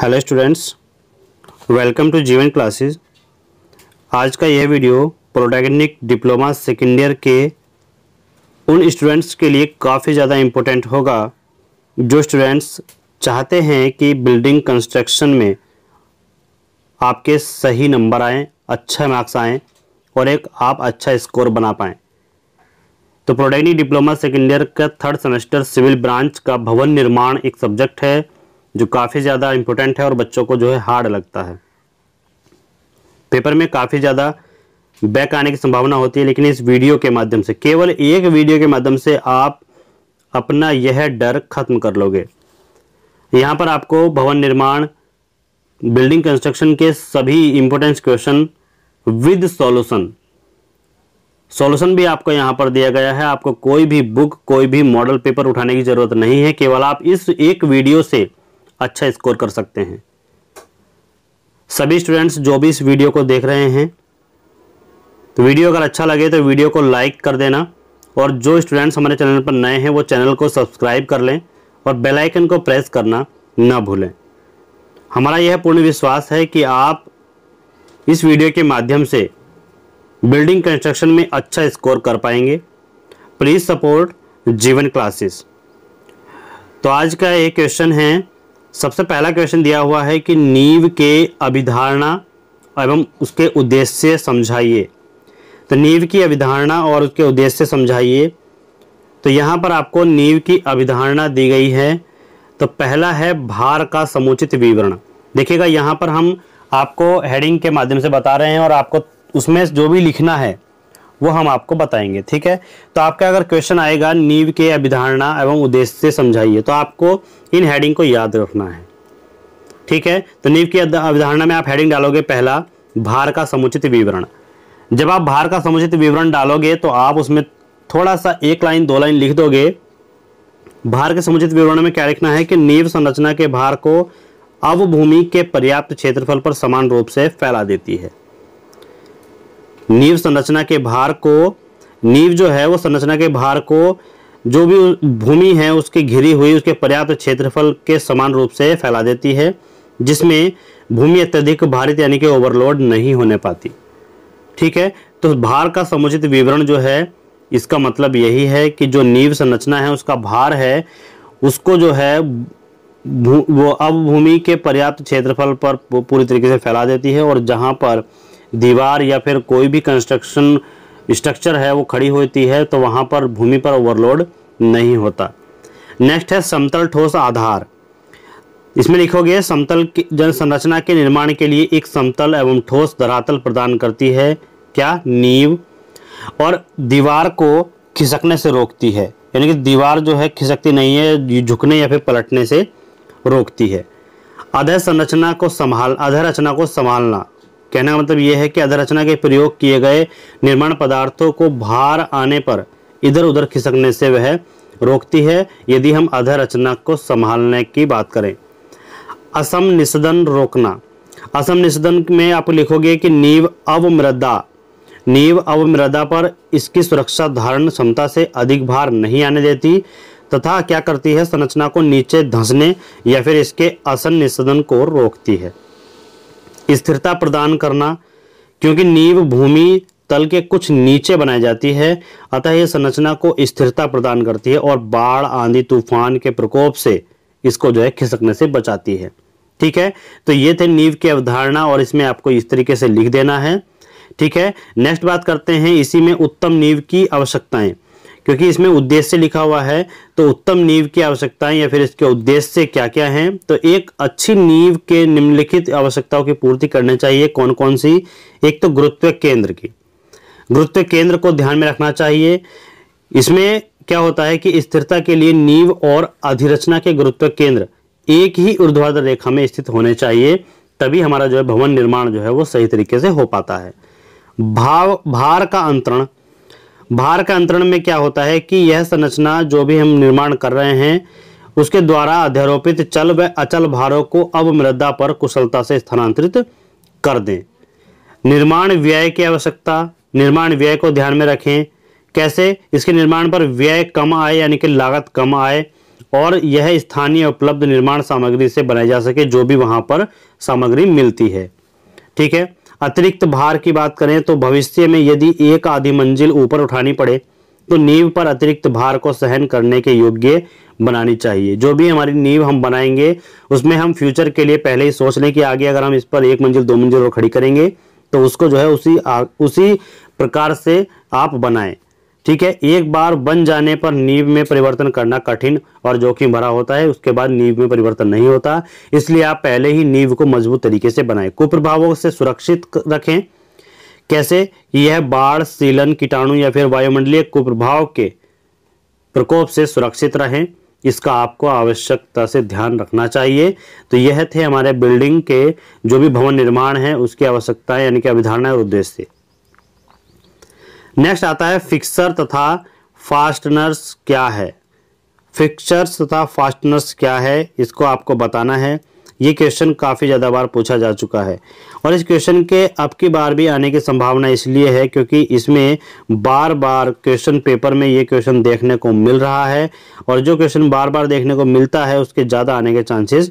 hello students welcome to Jeevan classes आज का यह video polytechnic diploma second year के उन स्टूडेंट्स के लिए काफ़ी ज़्यादा इम्पोर्टेंट होगा जो स्टूडेंट्स चाहते हैं कि बिल्डिंग कंस्ट्रक्शन में आपके सही नंबर आएँ अच्छे मार्क्स आएँ और एक आप अच्छा स्कोर बना पाएँ तो प्रोटेक्निक डिप्लोमा सेकेंड ईयर का थर्ड सेमेस्टर सिविल ब्रांच का भवन निर्माण एक सब्जेक्ट है जो काफ़ी ज़्यादा इम्पोर्टेंट है और बच्चों को जो है हार्ड लगता है पेपर में काफ़ी ज़्यादा बैक आने की संभावना होती है लेकिन इस वीडियो के माध्यम से केवल एक वीडियो के माध्यम से आप अपना यह डर खत्म कर लोगे यहाँ पर आपको भवन निर्माण बिल्डिंग कंस्ट्रक्शन के सभी importance question with solution solution भी आपको यहाँ पर दिया गया है आपको कोई भी बुक कोई भी मॉडल पेपर उठाने की जरूरत नहीं है केवल आप इस एक वीडियो से अच्छा स्कोर कर सकते हैं सभी स्टूडेंट्स जो भी इस वीडियो को देख रहे हैं तो वीडियो अगर अच्छा लगे तो वीडियो को लाइक कर देना और जो स्टूडेंट्स हमारे चैनल पर नए हैं वो चैनल को सब्सक्राइब कर लें और बेल आइकन को प्रेस करना ना भूलें हमारा यह पूर्ण विश्वास है कि आप इस वीडियो के माध्यम से बिल्डिंग कंस्ट्रक्शन में अच्छा स्कोर कर पाएंगे प्लीज़ सपोर्ट जीवन क्लासेस तो आज का ये क्वेश्चन है सबसे पहला क्वेश्चन दिया हुआ है कि नींव के अभिधारणा एवं उसके उद्देश्य समझाइए तो नींव की अभिधारणा और उसके उद्देश्य समझाइए तो यहाँ पर आपको नींव की अभिधारणा दी गई है तो पहला है भार का समुचित विवरण देखिएगा यहाँ पर हम आपको हेडिंग के माध्यम से बता रहे हैं और आपको उसमें जो भी लिखना है वो हम आपको बताएंगे ठीक है तो आपका अगर क्वेश्चन आएगा नींव के अभिधारणा एवं उद्देश्य से समझाइए तो आपको इन हेडिंग को याद रखना है ठीक है तो नींव की अवधारणा में आप हेडिंग डालोगे पहला भार का समुचित विवरण जब आप भार का समुचित विवरण डालोगे तो आप उसमें थोड़ा सा एक लाइन दो लाइन लिख दोगे भार के समुचित विवरण में क्या लिखना है कि नींव संरचना के भार को अवभूमि के पर्याप्त क्षेत्रफल पर समान रूप से फैला देती है नींव संरचना के भार को नींव जो है वो संरचना के भार को जो भी भूमि है उसकी घिरी हुई उसके पर्याप्त क्षेत्रफल के समान रूप से फैला देती है जिसमें भूमि अत्यधिक भारित यानी कि ओवरलोड नहीं होने पाती ठीक है तो भार का समुचित विवरण जो है इसका मतलब यही है कि जो नींव संरचना है उसका भार है उसको जो है वो अब भूमि के पर्याप्त क्षेत्रफल पर पूरी तरीके से फैला देती है और जहाँ पर दीवार या फिर कोई भी कंस्ट्रक्शन स्ट्रक्चर है वो खड़ी होती है तो वहाँ पर भूमि पर ओवरलोड नहीं होता नेक्स्ट है समतल ठोस आधार इसमें लिखोगे समतल जनसंरचना के निर्माण के लिए एक समतल एवं ठोस धरातल प्रदान करती है क्या नींव और दीवार को खिसकने से रोकती है यानी कि दीवार जो है खिसकती नहीं है झुकने या फिर पलटने से रोकती है अधय संरचना को संभाल अधय रचना को संभालना कहने का मतलब यह है कि अधरचना के प्रयोग किए गए निर्माण पदार्थों को भार आने पर इधर उधर खिसकने से वह रोकती है यदि हम अधरचना को संभालने की बात करें असम निषदन रोकना असम निषदन में आप लिखोगे कि नींव अवमृदा नींव अवमृदा पर इसकी सुरक्षा धारण क्षमता से अधिक भार नहीं आने देती तथा क्या करती है संरचना को नीचे धंसने या फिर इसके असन निषदन को रोकती है स्थिरता प्रदान करना क्योंकि नींव भूमि तल के कुछ नीचे बनाई जाती है अतः यह संरचना को स्थिरता प्रदान करती है और बाढ़ आंधी तूफान के प्रकोप से इसको जो है खिसकने से बचाती है ठीक है तो ये थे नींव की अवधारणा और इसमें आपको इस तरीके से लिख देना है ठीक है नेक्स्ट बात करते हैं इसी में उत्तम नींव की आवश्यकताएं क्योंकि इसमें उद्देश्य लिखा हुआ है तो उत्तम नींव की आवश्यकताएं या फिर इसके उद्देश्य क्या क्या हैं तो एक अच्छी नींव के निम्नलिखित आवश्यकताओं की पूर्ति करनी चाहिए कौन कौन सी एक तो गुरुत्व केंद्र की गुरुत्व केंद्र को ध्यान में रखना चाहिए इसमें क्या होता है कि स्थिरता के लिए नींव और अधिरचना के गुरुत्व केंद्र एक ही ऊर्ध्वाधर रेखा में स्थित होने चाहिए तभी हमारा जो है भवन निर्माण जो है वो सही तरीके से हो पाता है भाव भार का अंतरण भार का अंतरण में क्या होता है कि यह संरचना जो भी हम निर्माण कर रहे हैं उसके द्वारा अध्यारोपित चल व अचल भारों को अब मृदा पर कुशलता से स्थानांतरित कर दें निर्माण व्यय की आवश्यकता निर्माण व्यय को ध्यान में रखें कैसे इसके निर्माण पर व्यय कम आए यानी कि लागत कम आए और यह स्थानीय उपलब्ध निर्माण सामग्री से बनाई जा सके जो भी वहाँ पर सामग्री मिलती है ठीक है अतिरिक्त भार की बात करें तो भविष्य में यदि एक आधी मंजिल ऊपर उठानी पड़े तो नींव पर अतिरिक्त भार को सहन करने के योग्य बनानी चाहिए जो भी हमारी नींव हम बनाएंगे उसमें हम फ्यूचर के लिए पहले ही सोच लें कि आगे अगर हम इस पर एक मंजिल दो मंजिल और खड़ी करेंगे तो उसको जो है उसी आ, उसी प्रकार से आप बनाएं ठीक है एक बार बन जाने पर नींव में परिवर्तन करना कठिन और जोखिम भरा होता है उसके बाद नींव में परिवर्तन नहीं होता इसलिए आप पहले ही नींव को मजबूत तरीके से बनाएं कुप्रभावों से सुरक्षित रखें कैसे यह बाढ़ सीलन कीटाणु या फिर वायुमंडलीय कुप्रभाव के प्रकोप से सुरक्षित रहें इसका आपको आवश्यकता से ध्यान रखना चाहिए तो यह थे हमारे बिल्डिंग के जो भी भवन निर्माण है उसकी आवश्यकता यानी कि अभिधारणा और उद्देश्य नेक्स्ट आता है फिक्सर तथा फास्टनर्स क्या है फिक्सर्स तथा फास्टनर्स क्या है इसको आपको बताना है ये क्वेश्चन काफ़ी ज़्यादा बार पूछा जा चुका है और इस क्वेश्चन के अब की बार भी आने की संभावना इसलिए है क्योंकि इसमें बार बार क्वेश्चन पेपर में ये क्वेश्चन देखने को मिल रहा है और जो क्वेश्चन बार बार देखने को मिलता है उसके ज़्यादा आने के चांसेस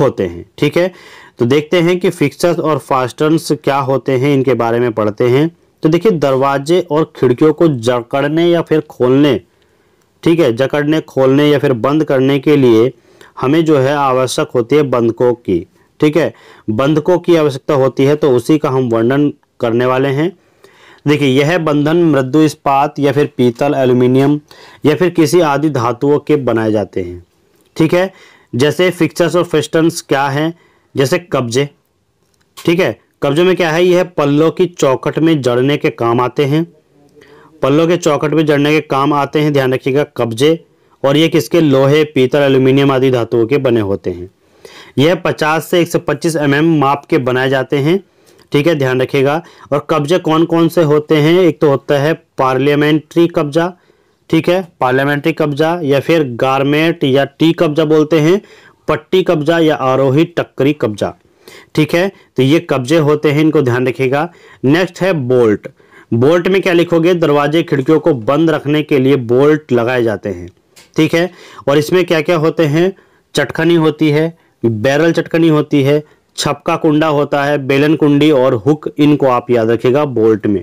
होते हैं ठीक है तो देखते हैं कि फिक्सर्स और फास्टर्स क्या होते हैं इनके बारे में पढ़ते हैं तो देखिए दरवाजे और खिड़कियों को जकड़ने या फिर खोलने ठीक है जकड़ने खोलने या फिर बंद करने के लिए हमें जो है आवश्यक होती है बंधकों की ठीक है बंधकों की आवश्यकता होती है तो उसी का हम वर्णन करने वाले हैं देखिए यह बंधन मृदु इस्पात या फिर पीतल एल्यूमिनियम या फिर किसी आदि धातुओं के बनाए जाते हैं ठीक है जैसे फिक्चर्स और फिस्टन्स क्या हैं जैसे कब्जे ठीक है कब्जों में क्या है यह पल्लों की चौखट में जड़ने के काम आते हैं पल्लों के चौखट में जड़ने के काम आते हैं ध्यान रखिएगा कब्जे और ये किसके लोहे पीतल एल्यूमिनियम आदि धातुओं के बने होते हैं यह 50 से 125 एम माप के बनाए जाते हैं ठीक है ध्यान रखिएगा और कब्जे कौन कौन से होते हैं एक तो होता है पार्लियामेंट्री कब्जा ठीक है पार्लियामेंट्री कब्जा या फिर गारमेंट या टी कब्जा बोलते हैं पट्टी कब्जा या आरोही टक्करी कब्जा ठीक है तो ये कब्जे होते हैं इनको ध्यान रखिएगा नेक्स्ट है बोल्ट बोल्ट में क्या लिखोगे दरवाजे खिड़कियों को बंद रखने के लिए बोल्ट लगाए जाते हैं ठीक है और इसमें क्या क्या होते हैं चटखनी होती है बैरल चटकनी होती है छपका कुंडा होता है बेलन कुंडी और हुक इनको आप याद रखिएगा बोल्ट में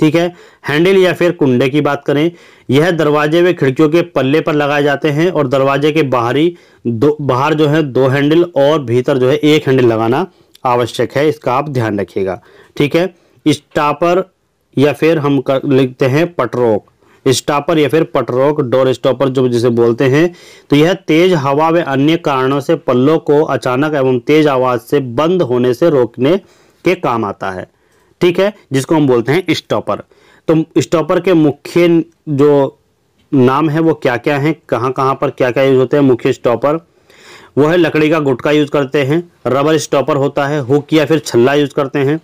ठीक है हैंडल या फिर कुंडे की बात करें यह दरवाजे व खिड़कियों के पल्ले पर लगाए जाते हैं और दरवाजे के बाहरी दो बाहर जो है दो हैंडल और भीतर जो है एक हैंडल लगाना आवश्यक है इसका आप ध्यान रखिएगा ठीक है स्टापर या फिर हम कर, लिखते हैं पटरोक स्टापर या फिर पटरोक डोर स्टॉपर जो जिसे बोलते हैं तो यह तेज हवा व अन्य कारणों से पल्लों को अचानक एवं तेज आवाज से बंद होने से रोकने के काम आता है ठीक है जिसको हम बोलते हैं स्टॉपर तो स्टॉपर के मुख्य जो नाम है वो क्या क्या हैं कहाँ कहाँ पर क्या क्या यूज होते हैं मुख्य स्टॉपर वो है लकड़ी का गुटका यूज़ करते हैं रबर स्टॉपर होता है हुक या फिर छल्ला यूज़ करते हैं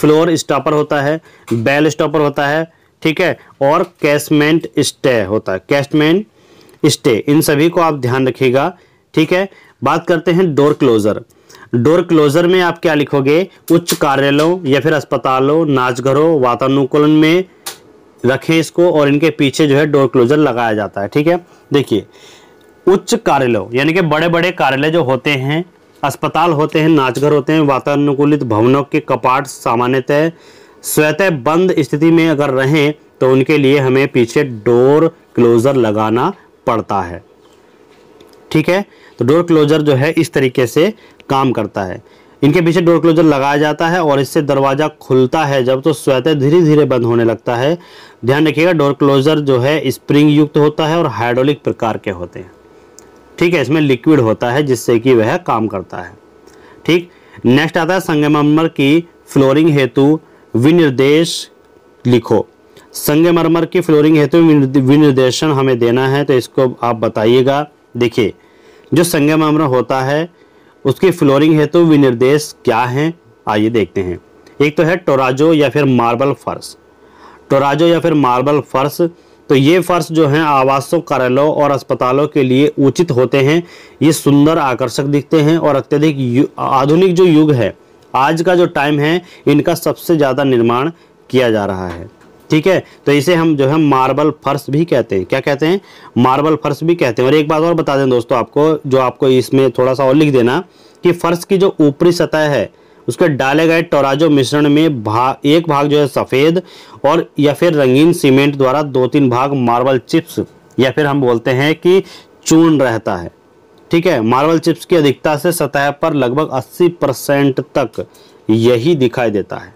फ्लोर स्टॉपर होता है बेल स्टॉपर होता है ठीक है और कैशमेंट स्टे होता है कैशमेंट स्टे इन सभी को आप ध्यान रखिएगा ठीक है बात करते हैं डोर क्लोज़र डोर क्लोज़र में आप क्या लिखोगे उच्च कार्यालयों या फिर अस्पतालों नाचघरों वातानुकूलन में रखें इसको और इनके पीछे जो है डोर क्लोज़र लगाया जाता है ठीक है देखिए उच्च कार्यालयों यानी कि बड़े बड़े कार्यालय जो होते हैं अस्पताल होते हैं नाचघर होते हैं वातानुकूलित भवनों के कपाट सामान्यतः स्वतः बंद स्थिति में अगर रहें तो उनके लिए हमें पीछे डोर क्लोज़र लगाना पड़ता है ठीक है तो डोर क्लोज़र जो है इस तरीके से काम करता है इनके पीछे डोर क्लोजर लगाया जाता है और इससे दरवाज़ा खुलता है जब तो स्वतः धीरे धीरे बंद होने लगता है ध्यान रखिएगा डोर क्लोजर जो है स्प्रिंग युक्त होता है और हाइड्रोलिक प्रकार के होते हैं ठीक है इसमें लिक्विड होता है जिससे कि वह काम करता है ठीक नेक्स्ट आता है संगमरमर की फ्लोरिंग हेतु विनिर्देश लिखो संगमरमर की फ्लोरिंग हेतु विनिर्देशन हमें देना है तो इसको आप बताइएगा देखिए जो संगमरमर होता है उसकी फ्लोरिंग हेतु विनिर्देश क्या हैं आइए देखते हैं एक तो है टोराजो या फिर मार्बल फर्श टोराजो या फिर मार्बल फर्श तो ये फर्श जो हैं आवासों कार्यालयों और अस्पतालों के लिए उचित होते हैं ये सुंदर आकर्षक दिखते हैं और अत्यधिक आधुनिक जो युग है आज का जो टाइम है इनका सबसे ज़्यादा निर्माण किया जा रहा है ठीक है तो इसे हम जो है मार्बल फर्श भी कहते हैं क्या कहते हैं मार्बल फर्श भी कहते हैं और एक बात और बता दें दोस्तों आपको जो आपको इसमें थोड़ा सा और लिख देना कि फर्श की जो ऊपरी सतह है उसके डाले गए टोराजो मिश्रण में भाग एक भाग जो है सफ़ेद और या फिर रंगीन सीमेंट द्वारा दो तीन भाग मार्बल चिप्स या फिर हम बोलते हैं कि चून रहता है ठीक है मार्बल चिप्स की अधिकता से सतह पर लगभग 80 परसेंट तक यही दिखाई देता है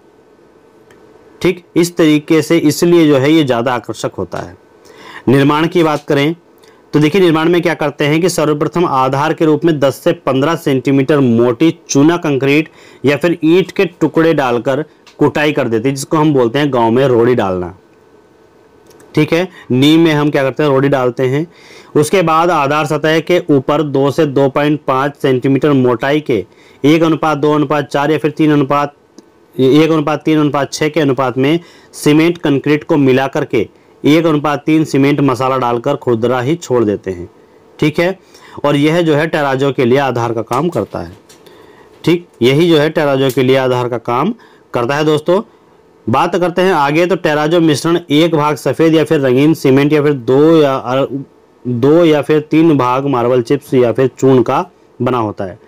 ठीक इस तरीके से इसलिए जो है ये ज़्यादा आकर्षक होता है निर्माण की बात करें तो देखिए निर्माण में क्या करते हैं कि सर्वप्रथम आधार के रूप में 10 से 15 सेंटीमीटर मोटी चूना कंक्रीट या फिर ईंट के टुकड़े डालकर कुटाई कर देते हैं जिसको हम बोलते हैं गांव में रोड़ी डालना ठीक है नीम में हम क्या करते हैं रोड़ी डालते हैं उसके बाद आधार सतह के ऊपर दो से दो पॉइंट सेंटीमीटर मोटाई के एक अनुपात दो अनुपात चार या फिर तीन अनुपात एक अनुपात तीन अनुपात छः के अनुपात में सीमेंट कंक्रीट को मिला करके एक अनुपात तीन सीमेंट मसाला डालकर खुदरा ही छोड़ देते हैं ठीक है और यह जो है टेराजो के लिए आधार का काम करता है ठीक यही जो है टेराजो के लिए आधार का काम करता है दोस्तों बात करते हैं आगे तो टेराजो मिश्रण एक भाग सफ़ेद या फिर रंगीन सीमेंट या फिर दो या दो या फिर तीन भाग मार्बल चिप्स या फिर चून का बना होता है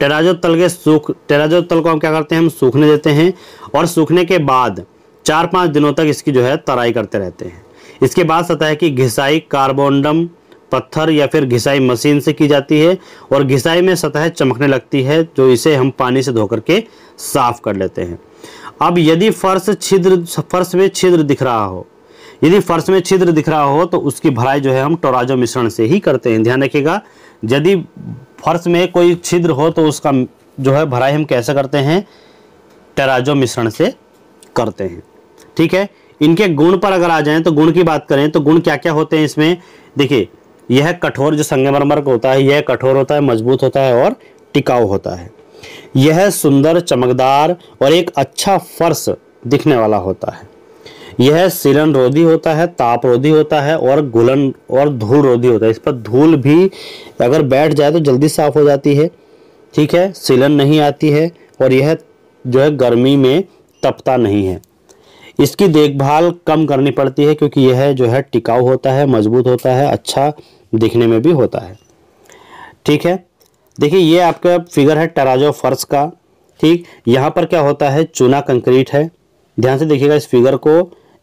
टेराजो तल के सूख टेराजो तल को हम क्या करते हैं हम सूखने देते हैं और सूखने के बाद चार पाँच दिनों तक इसकी जो है तराई करते रहते हैं इसके बाद सतह की घिसाई कार्बोंडम पत्थर या फिर घिसाई मशीन से की जाती है और घिसाई में सतह चमकने लगती है जो इसे हम पानी से धोकर के साफ कर लेते हैं अब यदि फर्श छिद्र फर्श में छिद्र दिख रहा हो यदि फर्श में छिद्र दिख रहा हो तो उसकी भराई जो है हम टोराजो मिश्रण से ही करते हैं ध्यान रखिएगा यदि फर्श में कोई छिद्र हो तो उसका जो है भराई हम कैसे करते हैं टराजो मिश्रण से करते हैं ठीक है इनके गुण पर अगर आ जाए तो गुण की बात करें तो गुण क्या क्या होते हैं इसमें देखिए यह कठोर जो संगमरमर का होता है यह कठोर होता है मजबूत होता है और टिकाऊ होता है यह सुंदर चमकदार और एक अच्छा फर्श दिखने वाला होता है यह सिलन रोधी होता है ताप रोधी होता है और घुलन और धूल रोधी होता है इस पर धूल भी अगर बैठ जाए तो जल्दी साफ हो जाती है ठीक है सिलन नहीं आती है और यह जो है गर्मी में तपता नहीं है इसकी देखभाल कम करनी पड़ती है क्योंकि यह जो है टिकाऊ होता है मजबूत होता है अच्छा दिखने में भी होता है ठीक है देखिए ये आपका फिगर है टराजो फर्श का ठीक यहाँ पर क्या होता है चूना कंक्रीट है ध्यान से देखिएगा इस फिगर को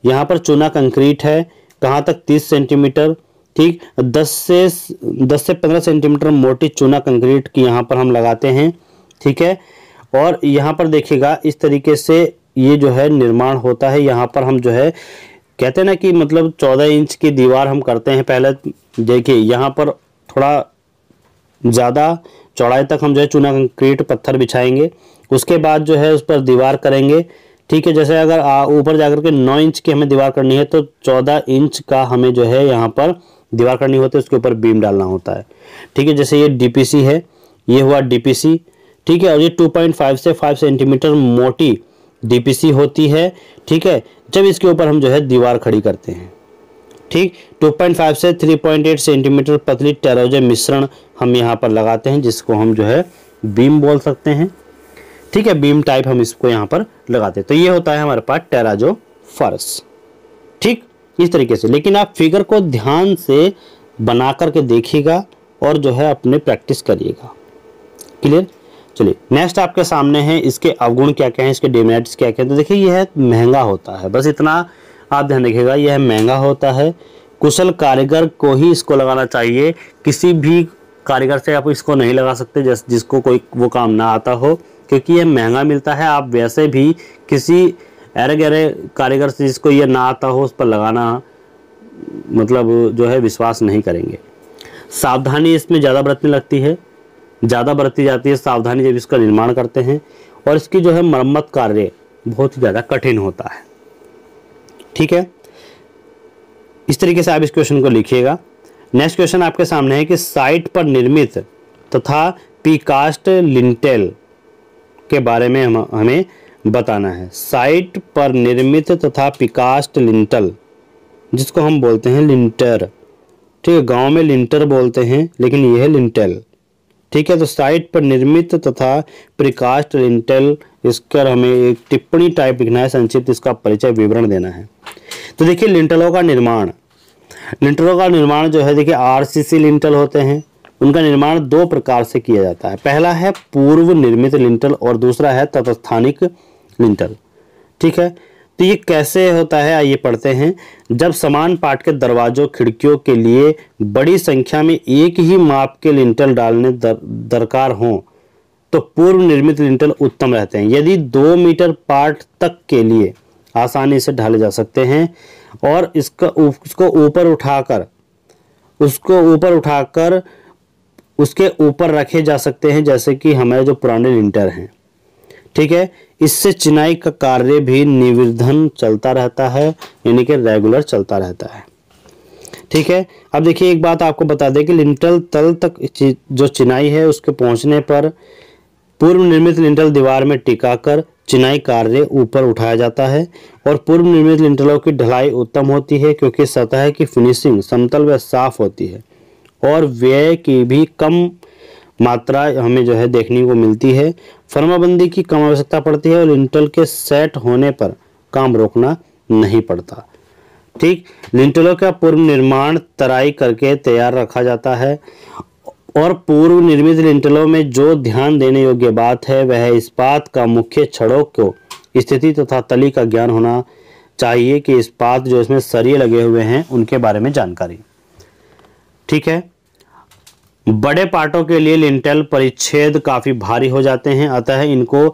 यहाँ पर चूना कंक्रीट है कहाँ तक तीस सेंटीमीटर ठीक दस से दस से पंद्रह सेंटीमीटर मोटी चूना कंक्रीट की यहाँ पर हम लगाते हैं ठीक है और यहाँ पर देखिएगा इस तरीके से ये जो है निर्माण होता है यहाँ पर हम जो है कहते हैं ना कि मतलब चौदह इंच की दीवार हम करते हैं पहले देखिए यहाँ पर थोड़ा ज़्यादा चौड़ाई तक हम जो है चूना कंक्रीट पत्थर बिछाएंगे उसके बाद जो है उस पर दीवार करेंगे ठीक है जैसे अगर ऊपर जाकर के नौ इंच की हमें दीवार करनी है तो चौदह इंच का हमें जो है यहाँ पर दीवार करनी होती है उसके ऊपर बीम डालना होता है ठीक है जैसे ये डीपीसी है ये हुआ डीपीसी ठीक है और ये टू से फाइव सेंटीमीटर मोटी डीपीसी होती है ठीक है जब इसके ऊपर हम जो है दीवार खड़ी करते हैं ठीक 2.5 से 3.8 सेंटीमीटर पतली टेरोजे मिश्रण हम यहाँ पर लगाते हैं जिसको हम जो है बीम बोल सकते हैं ठीक है बीम टाइप हम इसको यहाँ पर लगाते हैं तो ये होता है हमारे पास टेराजो फर्श ठीक इस तरीके से लेकिन आप फिगर को ध्यान से बना करके देखिएगा और जो है अपने प्रैक्टिस करिएगा क्लियर चलिए नेक्स्ट आपके सामने है इसके अवगुण क्या क्या हैं इसके डिमेरिट्स क्या क्या हैं तो देखिए यह महंगा होता है बस इतना आप ध्यान रखिएगा यह महंगा होता है कुशल कारीगर को ही इसको लगाना चाहिए किसी भी कारीगर से आप इसको नहीं लगा सकते जैसे जिसको कोई वो काम ना आता हो क्योंकि यह महंगा मिलता है आप वैसे भी किसी अरे गहरे कारीगर से जिसको यह ना आता हो उस पर लगाना मतलब जो है विश्वास नहीं करेंगे सावधानी इसमें ज़्यादा बरतने लगती है ज़्यादा बरती जाती है सावधानी जब इसका निर्माण करते हैं और इसकी जो है मरम्मत कार्य बहुत ही ज़्यादा कठिन होता है ठीक है इस तरीके से आप इस क्वेश्चन को लिखिएगा नेक्स्ट क्वेश्चन आपके सामने है कि साइट पर निर्मित तथा पीकास्ट लिंटेल के बारे में हम हमें बताना है साइट पर निर्मित तथा पिकास्ट लिंटल जिसको हम बोलते हैं लिंटर ठीक है गांव में लिंटर बोलते हैं लेकिन यह है लिंटल ठीक है तो साइट पर निर्मित तथा प्रकाष्ट लिंटल इस पर हमें एक टिप्पणी टाइप लिखना है संक्षिप्त इसका परिचय विवरण देना है तो देखिए लिंटलों का निर्माण लिंटलों का निर्माण जो है देखिए आरसीसी लिंटल होते हैं उनका निर्माण दो प्रकार से किया जाता है पहला है पूर्व निर्मित लिंटल और दूसरा है तत्स्थानिक लिंटल ठीक है तो ये कैसे होता है आइए पढ़ते हैं जब समान पाट के दरवाजों खिड़कियों के लिए बड़ी संख्या में एक ही माप के लिंटल डालने दर, दरकार हों तो पूर्व निर्मित लिंटल उत्तम रहते हैं यदि दो मीटर पार्ट तक के लिए आसानी से ढाले जा सकते हैं और इसका उसको ऊपर उठाकर उसको ऊपर उठाकर उसके ऊपर रखे जा सकते हैं जैसे कि हमारे जो पुराने लिंटर हैं ठीक है इससे चिनाई का कार्य भी निविधन चलता रहता है यानी कि रेगुलर चलता रहता है ठीक है अब देखिए एक बात आपको बता दें कि लिंटल तल तक जो चिनाई है उसके पहुंचने पर पूर्व निर्मित लिंटल दीवार में टिकाकर चिनाई कार्य ऊपर उठाया जाता है और पूर्व निर्मित लिंटलों की ढलाई उत्तम होती है क्योंकि सतह की फिनिशिंग समतल व साफ होती है और व्यय की भी कम मात्रा हमें जो है देखने को मिलती है फर्माबंदी की कम आवश्यकता पड़ती है और लिंटल के सेट होने पर काम रोकना नहीं पड़ता ठीक लिंटलों का पूर्व निर्माण तराई करके तैयार रखा जाता है और पूर्व निर्मित लिंटलों में जो ध्यान देने योग्य बात है वह इस्पात का मुख्य छड़ों को स्थिति तथा तली का ज्ञान होना चाहिए कि इस्पात जो इसमें सरिये लगे हुए हैं उनके बारे में जानकारी ठीक है बड़े पार्टों के लिए लिंटेल परिच्छेद काफ़ी भारी हो जाते हैं अतः है इनको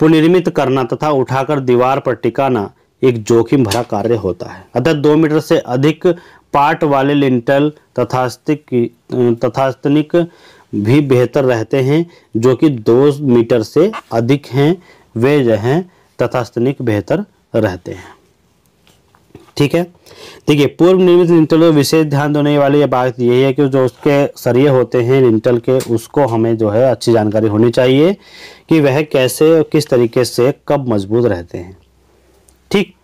पुनर्मित करना तथा उठाकर दीवार पर टिकाना एक जोखिम भरा कार्य होता है अतः दो मीटर से अधिक पार्ट वाले लिंटल तथास्तिक तथास्तनिक भी बेहतर रहते हैं जो कि दो मीटर से अधिक हैं वे जो हैं तथास्तनिक बेहतर रहते हैं ठीक है देखिए पूर्व निर्मित में विशेष ध्यान देने वाली बात यही है कि जो उसके सरिये होते हैं लिंटल के उसको हमें जो है अच्छी जानकारी होनी चाहिए कि वह कैसे और किस तरीके से कब मजबूत रहते हैं ठीक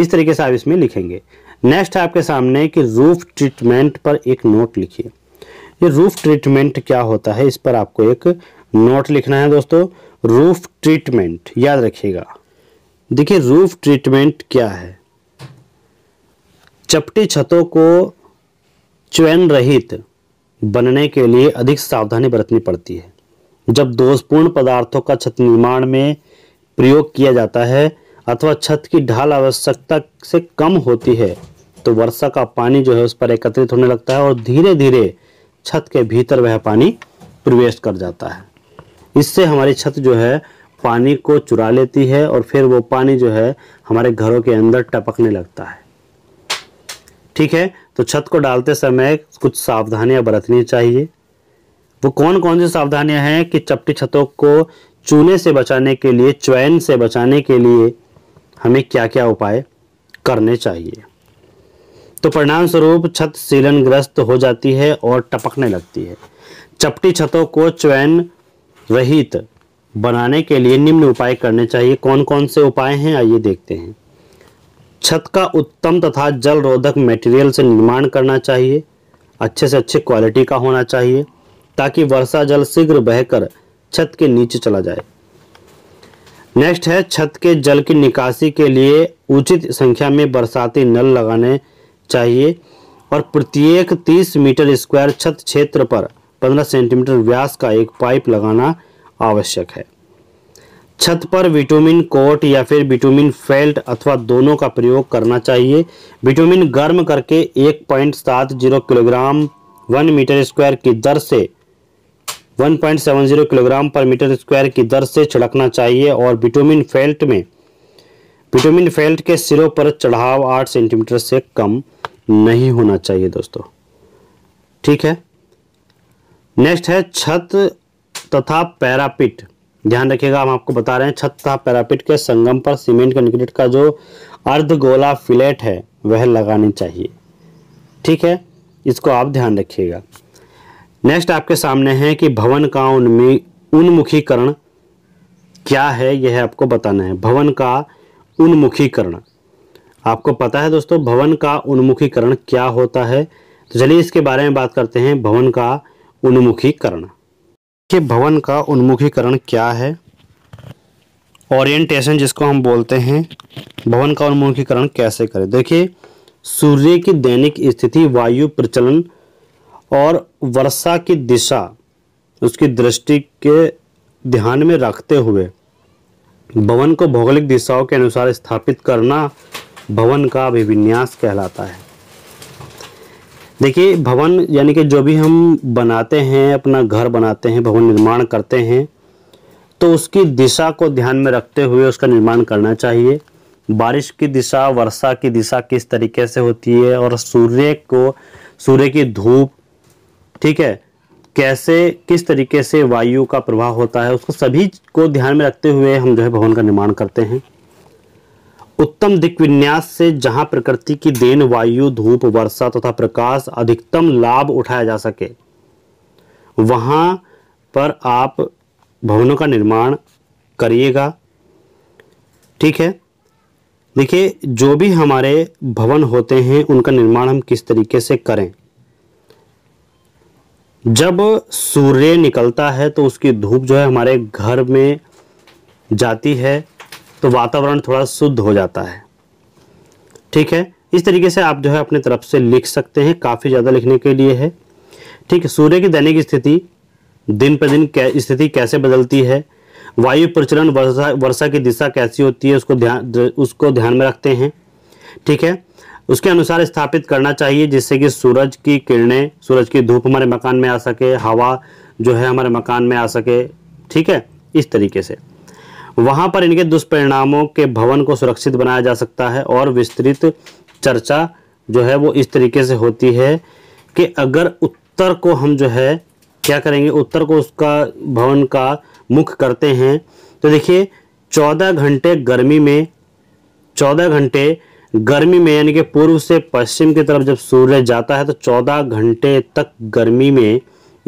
इस तरीके से आप इसमें लिखेंगे नेक्स्ट आपके सामने कि रूफ ट्रीटमेंट पर एक नोट लिखिए ये रूफ ट्रीटमेंट क्या होता है इस पर आपको एक नोट लिखना है दोस्तों रूफ ट्रीटमेंट याद रखिएगा देखिए रूफ ट्रीटमेंट क्या है चपटी छतों को चयन रहित बनने के लिए अधिक सावधानी बरतनी पड़ती है जब दोषपूर्ण पदार्थों का छत निर्माण में प्रयोग किया जाता है अथवा छत की ढाल आवश्यकता से कम होती है तो वर्षा का पानी जो है उस पर एकत्रित होने लगता है और धीरे धीरे छत के भीतर वह पानी प्रवेश कर जाता है इससे हमारी छत जो है पानी को चुरा लेती है और फिर वो पानी जो है हमारे घरों के अंदर टपकने लगता है ठीक है तो छत को डालते समय कुछ सावधानियां बरतनी चाहिए वो कौन कौन सी सावधानियां हैं कि चपटी छतों को चूने से बचाने के लिए चैन से बचाने के लिए हमें क्या क्या उपाय करने चाहिए तो परिणाम स्वरूप छत सीलन ग्रस्त हो जाती है और टपकने लगती है चपटी छतों को चयन रहित बनाने के लिए निम्न उपाय करने चाहिए कौन कौन से उपाय हैं आइए देखते हैं छत का उत्तम तथा जल रोधक मटेरियल से निर्माण करना चाहिए अच्छे से अच्छे क्वालिटी का होना चाहिए ताकि वर्षा जल शीघ्र बहकर छत के नीचे चला जाए नेक्स्ट है छत के जल की निकासी के लिए उचित संख्या में बरसाती नल लगाने चाहिए और प्रत्येक 30 मीटर स्क्वायर छत क्षेत्र पर 15 सेंटीमीटर व्यास का एक पाइप लगाना आवश्यक है छत पर विटामिन कोट या फिर विटामिन फेल्ट अथवा दोनों का प्रयोग करना चाहिए विटामिन गर्म करके एक पॉइंट सात zero kilogram one metre square की दर से one point seven zero kilogram पर मीटर स्क्वायर की दर से छिड़कना चाहिए और विटामिन फेल्ट में विटामिन फेल्ट के सिरों पर चढ़ाव आठ सेंटीमीटर से कम नहीं होना चाहिए दोस्तों ठीक है नेक्स्ट है छत तथा पैरापिट ध्यान रखिएगा हम आपको बता रहे हैं छत्ता पैरापिट के संगम पर सीमेंट कंक्रीट का जो अर्ध गोला फ्लैट है वह लगानी चाहिए ठीक है इसको आप ध्यान रखिएगा नेक्स्ट आपके सामने है कि भवन का उन्मी उन्मुखीकरण क्या है यह आपको बताना है भवन का उन्मुखीकरण आपको पता है दोस्तों भवन का उन्मुखीकरण क्या होता है तो चलिए इसके बारे में बात करते हैं भवन का उन्मुखीकरण के भवन का उन्मुखीकरण क्या है ओरिएंटेशन जिसको हम बोलते हैं भवन का उन्मुखीकरण कैसे करें देखिए सूर्य की दैनिक स्थिति वायु प्रचलन और वर्षा की दिशा उसकी दृष्टि के ध्यान में रखते हुए भवन को भौगोलिक दिशाओं के अनुसार स्थापित करना भवन का अभिविन्यास कहलाता है देखिए भवन यानी कि जो भी हम बनाते हैं अपना घर बनाते हैं भवन निर्माण करते हैं तो उसकी दिशा को ध्यान में रखते हुए उसका निर्माण करना चाहिए बारिश की दिशा वर्षा की दिशा किस तरीके से होती है और सूर्य को सूर्य की धूप ठीक है कैसे किस तरीके से वायु का प्रभाव होता है उसको सभी को ध्यान में रखते हुए हम जो है भवन का निर्माण करते हैं उत्तम दिग्विन्यास से जहां प्रकृति की देन वायु धूप वर्षा तथा प्रकाश अधिकतम लाभ उठाया जा सके वहां पर आप भवनों का निर्माण करिएगा ठीक है देखिए जो भी हमारे भवन होते हैं उनका निर्माण हम किस तरीके से करें जब सूर्य निकलता है तो उसकी धूप जो है हमारे घर में जाती है तो वातावरण थोड़ा शुद्ध हो जाता है ठीक है इस तरीके से आप जो है अपने तरफ से लिख सकते हैं काफ़ी ज़्यादा लिखने के लिए है ठीक है सूर्य की दैनिक स्थिति दिन पर दिन कै, स्थिति कैसे बदलती है वायु प्रचलन वर्षा वर्षा की दिशा कैसी होती है उसको ध्यान उसको ध्यान में रखते हैं ठीक है उसके अनुसार स्थापित करना चाहिए जिससे कि सूरज की किरणें सूरज की धूप हमारे मकान में आ सके हवा जो है हमारे मकान में आ सके ठीक है इस तरीके से वहां पर इनके दुष्परिणामों के भवन को सुरक्षित बनाया जा सकता है और विस्तृत चर्चा जो है वो इस तरीके से होती है कि अगर उत्तर को हम जो है क्या करेंगे उत्तर को उसका भवन का मुख करते हैं तो देखिए चौदह घंटे गर्मी में चौदह घंटे गर्मी में यानी कि पूर्व से पश्चिम की तरफ जब सूर्य जाता है तो चौदह घंटे तक गर्मी में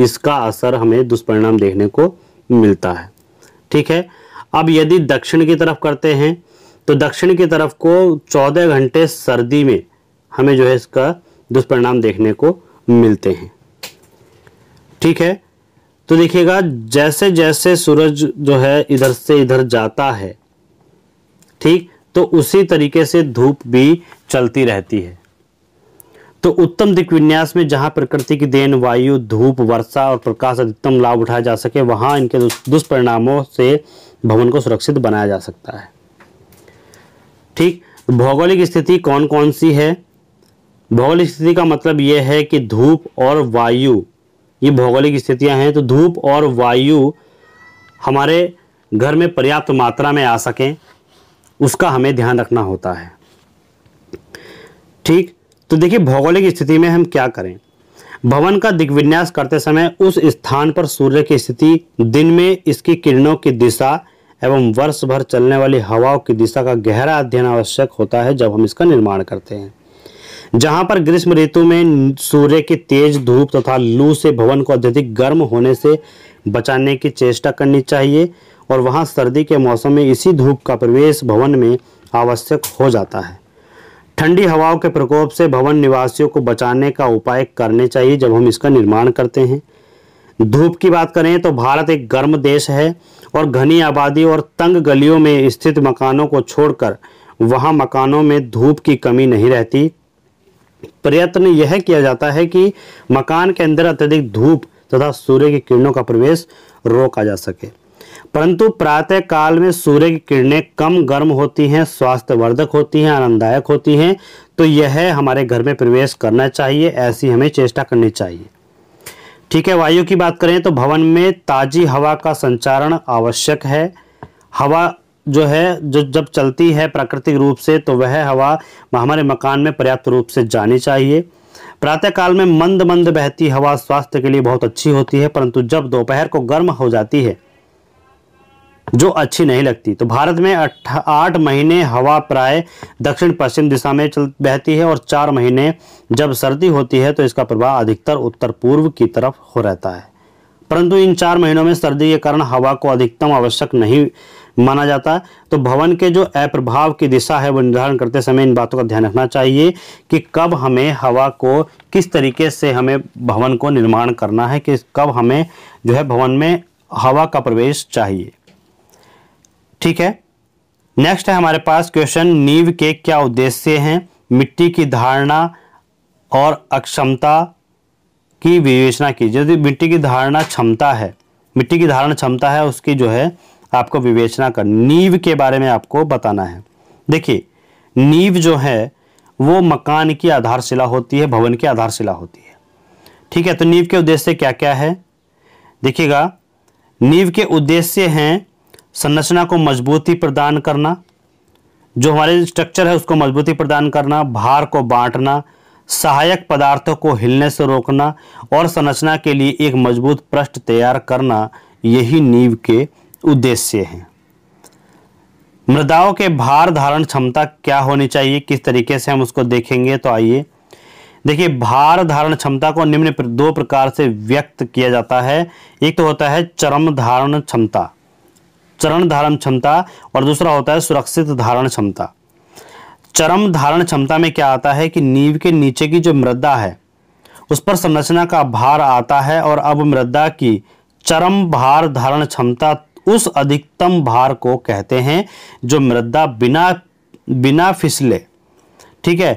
इसका असर हमें दुष्परिणाम देखने को मिलता है ठीक है अब यदि दक्षिण की तरफ करते हैं तो दक्षिण की तरफ को चौदह घंटे सर्दी में हमें जो है इसका दुष्परिणाम देखने को मिलते हैं ठीक है तो देखिएगा जैसे जैसे सूरज जो है इधर से इधर जाता है ठीक तो उसी तरीके से धूप भी चलती रहती है तो उत्तम दिग्विन्यास में जहां प्रकृति की देन वायु धूप वर्षा और प्रकाश अधिकतम लाभ उठाया जा सके वहां इनके दुष्परिणामों से भवन को सुरक्षित बनाया जा सकता है ठीक भौगोलिक स्थिति कौन कौन सी है भौगोलिक स्थिति का मतलब यह है कि धूप और वायु ये भौगोलिक स्थितियां हैं तो धूप और वायु हमारे घर में पर्याप्त मात्रा में आ सकें उसका हमें ध्यान रखना होता है ठीक तो देखिए भौगोलिक स्थिति में हम क्या करें भवन का दिग्विन्यास करते समय उस स्थान पर सूर्य की स्थिति दिन में इसकी किरणों की दिशा एवं वर्ष भर चलने वाली हवाओं की दिशा का गहरा अध्ययन आवश्यक होता है जब हम इसका निर्माण करते हैं जहां पर ग्रीष्म ऋतु में सूर्य की तेज धूप तथा लू से भवन को अत्यधिक गर्म होने से बचाने की चेष्टा करनी चाहिए और वहां सर्दी के मौसम में इसी धूप का प्रवेश भवन में आवश्यक हो जाता है ठंडी हवाओं के प्रकोप से भवन निवासियों को बचाने का उपाय करने चाहिए जब हम इसका निर्माण करते हैं धूप की बात करें तो भारत एक गर्म देश है और घनी आबादी और तंग गलियों में स्थित मकानों को छोड़कर वहाँ मकानों में धूप की कमी नहीं रहती प्रयत्न यह किया जाता है कि मकान के अंदर अत्यधिक धूप तथा सूर्य की किरणों का प्रवेश रोका जा सके परंतु प्रातः काल में सूर्य की किरणें कम गर्म होती हैं स्वास्थ्यवर्धक होती हैं आनंददायक होती हैं तो यह हमारे घर में प्रवेश करना चाहिए ऐसी हमें चेष्टा करनी चाहिए ठीक है वायु की बात करें तो भवन में ताज़ी हवा का संचारण आवश्यक है हवा जो है जो जब चलती है प्राकृतिक रूप से तो वह हवा हमारे मकान में पर्याप्त रूप से जानी चाहिए प्रातःकाल में मंद मंद बहती हवा स्वास्थ्य के लिए बहुत अच्छी होती है परंतु जब दोपहर को गर्म हो जाती है जो अच्छी नहीं लगती तो भारत में आठ महीने हवा प्राय दक्षिण पश्चिम दिशा में चल बहती है और चार महीने जब सर्दी होती है तो इसका प्रभाव अधिकतर उत्तर पूर्व की तरफ हो रहता है परंतु इन चार महीनों में सर्दी के कारण हवा को अधिकतम आवश्यक नहीं माना जाता तो भवन के जो अप्रभाव की दिशा है वो निर्धारण करते समय इन बातों का ध्यान रखना चाहिए कि कब हमें हवा को किस तरीके से हमें भवन को निर्माण करना है कि कब हमें जो है भवन में हवा का प्रवेश चाहिए ठीक है नेक्स्ट है हमारे पास क्वेश्चन नींव के क्या उद्देश्य हैं मिट्टी की धारणा और अक्षमता की विवेचना की यदि मिट्टी की धारणा क्षमता है मिट्टी की धारण क्षमता है उसकी जो है आपको विवेचना कर नींव के बारे में आपको बताना है देखिए नींव जो है वो मकान की आधारशिला होती है भवन की आधारशिला होती है ठीक है तो नींव के उद्देश्य क्या क्या है देखिएगा नींव के उद्देश्य हैं संरचना को मजबूती प्रदान करना जो हमारे स्ट्रक्चर है उसको मजबूती प्रदान करना भार को बांटना सहायक पदार्थों को हिलने से रोकना और संरचना के लिए एक मजबूत पृष्ठ तैयार करना यही नींव के उद्देश्य हैं मृदाओं के भार धारण क्षमता क्या होनी चाहिए किस तरीके से हम उसको देखेंगे तो आइए देखिए भार धारण क्षमता को निम्न दो प्रकार से व्यक्त किया जाता है एक तो होता है चरम धारण क्षमता चरण धारण क्षमता और दूसरा होता है सुरक्षित धारण क्षमता चरम धारण क्षमता में क्या आता है कि नींव के नीचे की जो मृदा है उस पर संरचना का भार आता है और अब मृदा की चरम भार धारण क्षमता उस अधिकतम भार को कहते हैं जो मृदा बिना बिना फिसले ठीक है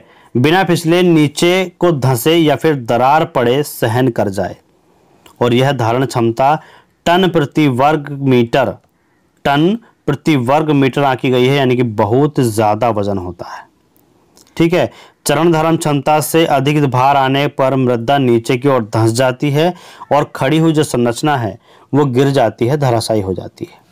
बिना फिसले नीचे को धंसे या फिर दरार पड़े सहन कर जाए और यह धारण क्षमता टन प्रति वर्ग मीटर टन प्रति वर्ग मीटर आंकी गई है यानी कि बहुत ज़्यादा वजन होता है ठीक है चरण धारण क्षमता से अधिक भार आने पर मृदा नीचे की ओर धंस जाती है और खड़ी हुई जो संरचना है वो गिर जाती है धराशायी हो जाती है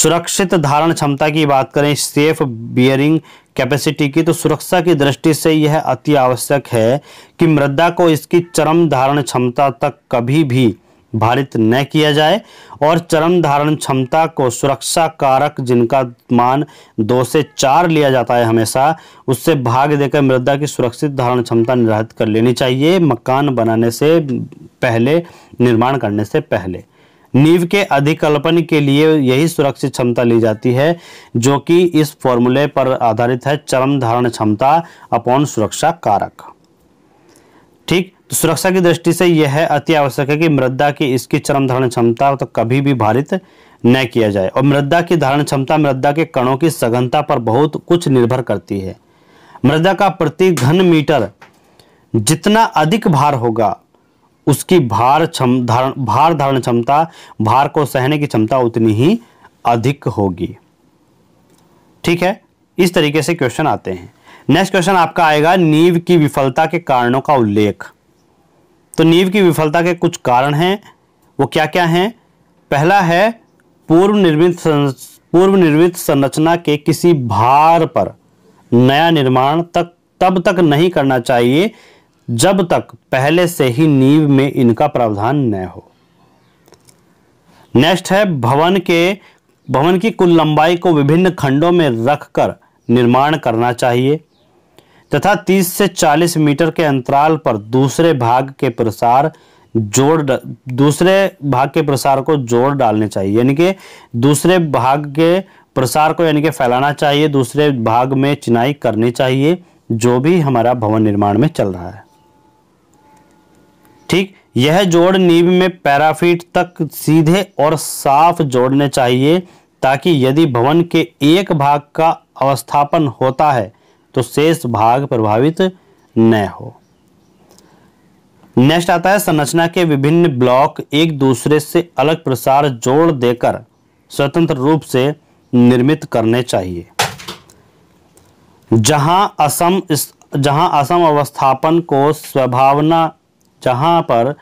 सुरक्षित धारण क्षमता की बात करें सेफ बियरिंग कैपेसिटी की तो सुरक्षा की दृष्टि से यह अति आवश्यक है कि मृदा को इसकी चरम धारण क्षमता तक कभी भी भारित न किया जाए और चरम धारण क्षमता को सुरक्षा कारक जिनका मान दो से चार लिया जाता है हमेशा उससे भाग देकर मृदा की सुरक्षित धारण क्षमता निर्धारित कर लेनी चाहिए मकान बनाने से पहले निर्माण करने से पहले नींव के अधिकल्पन के लिए यही सुरक्षित क्षमता ली जाती है जो कि इस फॉर्मूले पर आधारित है चरम धारण क्षमता अपॉन सुरक्षा कारक ठीक तो सुरक्षा की दृष्टि से यह अति आवश्यक है कि मृदा की इसकी चरम धारण क्षमता तो कभी भी भारित न किया जाए और मृदा की धारण क्षमता मृदा के कणों की सघनता पर बहुत कुछ निर्भर करती है मृदा का प्रति घन मीटर जितना अधिक भार होगा उसकी भार क्षम धारण भार धारण क्षमता भार को सहने की क्षमता उतनी ही अधिक होगी ठीक है इस तरीके से क्वेश्चन आते हैं नेक्स्ट क्वेश्चन आपका आएगा नींव की विफलता के कारणों का उल्लेख तो नींव की विफलता के कुछ कारण हैं वो क्या क्या हैं पहला है पूर्व निर्मित पूर्व निर्मित संरचना के किसी भार पर नया निर्माण तक तब तक नहीं करना चाहिए जब तक पहले से ही नींव में इनका प्रावधान न हो नेक्स्ट है भवन के भवन की कुल लंबाई को विभिन्न खंडों में रखकर निर्माण करना चाहिए तथा 30 से 40 मीटर के अंतराल पर दूसरे भाग के प्रसार जोड़ दूसरे भाग के प्रसार को जोड़ डालने चाहिए यानी कि दूसरे भाग के प्रसार को यानी कि फैलाना चाहिए दूसरे भाग में चिनाई करनी चाहिए जो भी हमारा भवन निर्माण में चल रहा है ठीक यह जोड़ नींब में पैराफीट तक सीधे और साफ जोड़ने चाहिए ताकि यदि भवन के एक भाग का अवस्थापन होता है तो शेष भाग प्रभावित न हो नेक्स्ट आता है संरचना के विभिन्न ब्लॉक एक दूसरे से अलग प्रसार जोड़ देकर स्वतंत्र रूप से निर्मित करने चाहिए जहां असम जहां असम अवस्थापन को स्वभावना जहां पर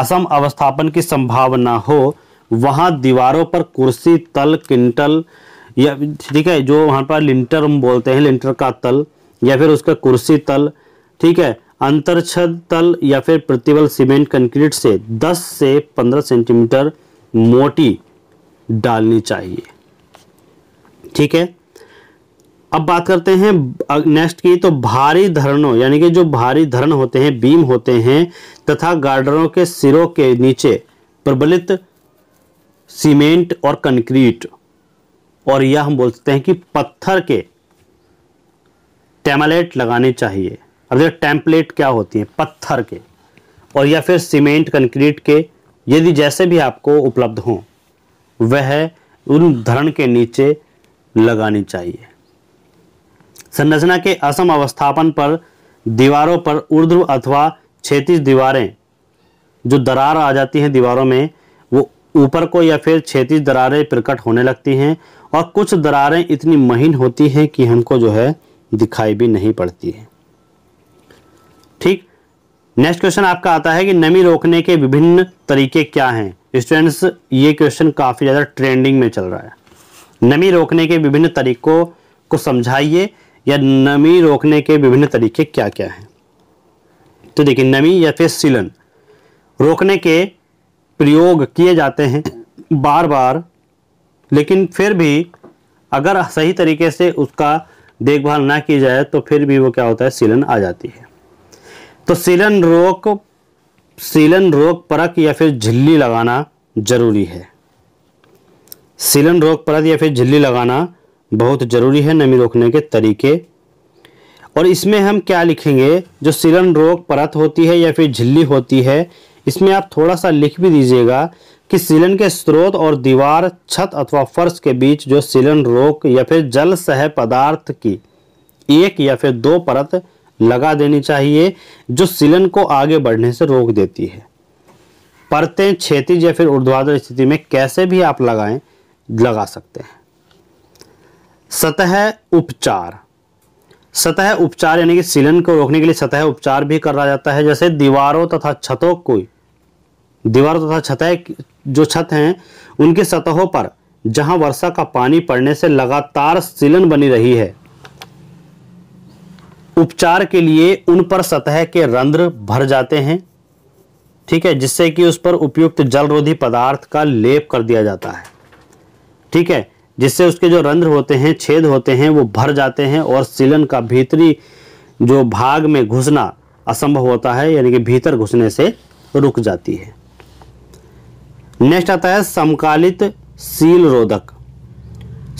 असम अवस्थापन की संभावना हो वहां दीवारों पर कुर्सी तल किंटल या ठीक है जो वहां पर लिंटर हम बोलते हैं लिंटर का तल या फिर उसका कुर्सी तल ठीक है अंतरछद तल या फिर प्रतिबल सीमेंट कंक्रीट से 10 से 15 सेंटीमीटर मोटी डालनी चाहिए ठीक है अब बात करते हैं नेक्स्ट की तो भारी धरणों यानी कि जो भारी धरण होते हैं बीम होते हैं तथा गार्डरों के सिरों के नीचे प्रबलित सीमेंट और कंक्रीट और यह हम बोल सकते हैं कि पत्थर के टेमलेट लगाने चाहिए अब देखो टेम्पलेट क्या होती है पत्थर के और या फिर सीमेंट कंक्रीट के यदि जैसे भी आपको उपलब्ध हों वह उन धरण के नीचे लगानी चाहिए संरचना के असम अवस्थापन पर दीवारों पर ऊर्ध्व अथवा क्षैतिज दीवारें जो दरार आ जाती हैं दीवारों में वो ऊपर को या फिर छेतीस दरारें प्रकट होने लगती हैं और कुछ दरारें इतनी महीन होती हैं कि हमको जो है दिखाई भी नहीं पड़ती है ठीक नेक्स्ट क्वेश्चन आपका आता है कि नमी रोकने के विभिन्न तरीके क्या हैं स्टूडेंट्स ये क्वेश्चन काफ़ी ज़्यादा ट्रेंडिंग में चल रहा है नमी रोकने के विभिन्न तरीकों को समझाइए या नमी रोकने के विभिन्न तरीके क्या क्या हैं तो देखिए नमी या फिर सीलन रोकने के प्रयोग किए जाते हैं बार बार लेकिन फिर भी अगर सही तरीके से उसका देखभाल ना की जाए तो फिर भी वो क्या होता है सीलन आ जाती है तो सीलन रोग सीलन रोग परक या फिर झिल्ली लगाना जरूरी है सीलन रोग परत या फिर झिल्ली लगाना बहुत ज़रूरी है नमी रोकने के तरीके और इसमें हम क्या लिखेंगे जो सीलन रोग परत होती है या फिर झिल्ली होती है इसमें आप थोड़ा सा लिख भी दीजिएगा कि सीलन के स्रोत और दीवार छत अथवा फर्श के बीच जो सीलन रोक या फिर जल सह पदार्थ की एक या फिर दो परत लगा देनी चाहिए जो सीलन को आगे बढ़ने से रोक देती है परतें छेती या फिर ऊर्ध्वाधर स्थिति में कैसे भी आप लगाएं लगा सकते हैं सतह उपचार सतह उपचार यानी कि सीलन को रोकने के लिए सतह उपचार भी करा जाता है जैसे दीवारों तथा छतों को दीवार तथा छतें जो छत हैं उनकी सतहों पर जहां वर्षा का पानी पड़ने से लगातार सिलन बनी रही है उपचार के लिए उन पर सतह के रंध्र भर जाते हैं ठीक है जिससे कि उस पर उपयुक्त जलरोधी पदार्थ का लेप कर दिया जाता है ठीक है जिससे उसके जो रंध्र होते हैं छेद होते हैं वो भर जाते हैं और सीलन का भीतरी जो भाग में घुसना असंभव होता है यानी कि भीतर घुसने से रुक जाती है नेक्स्ट आता है समकालित सील रोधक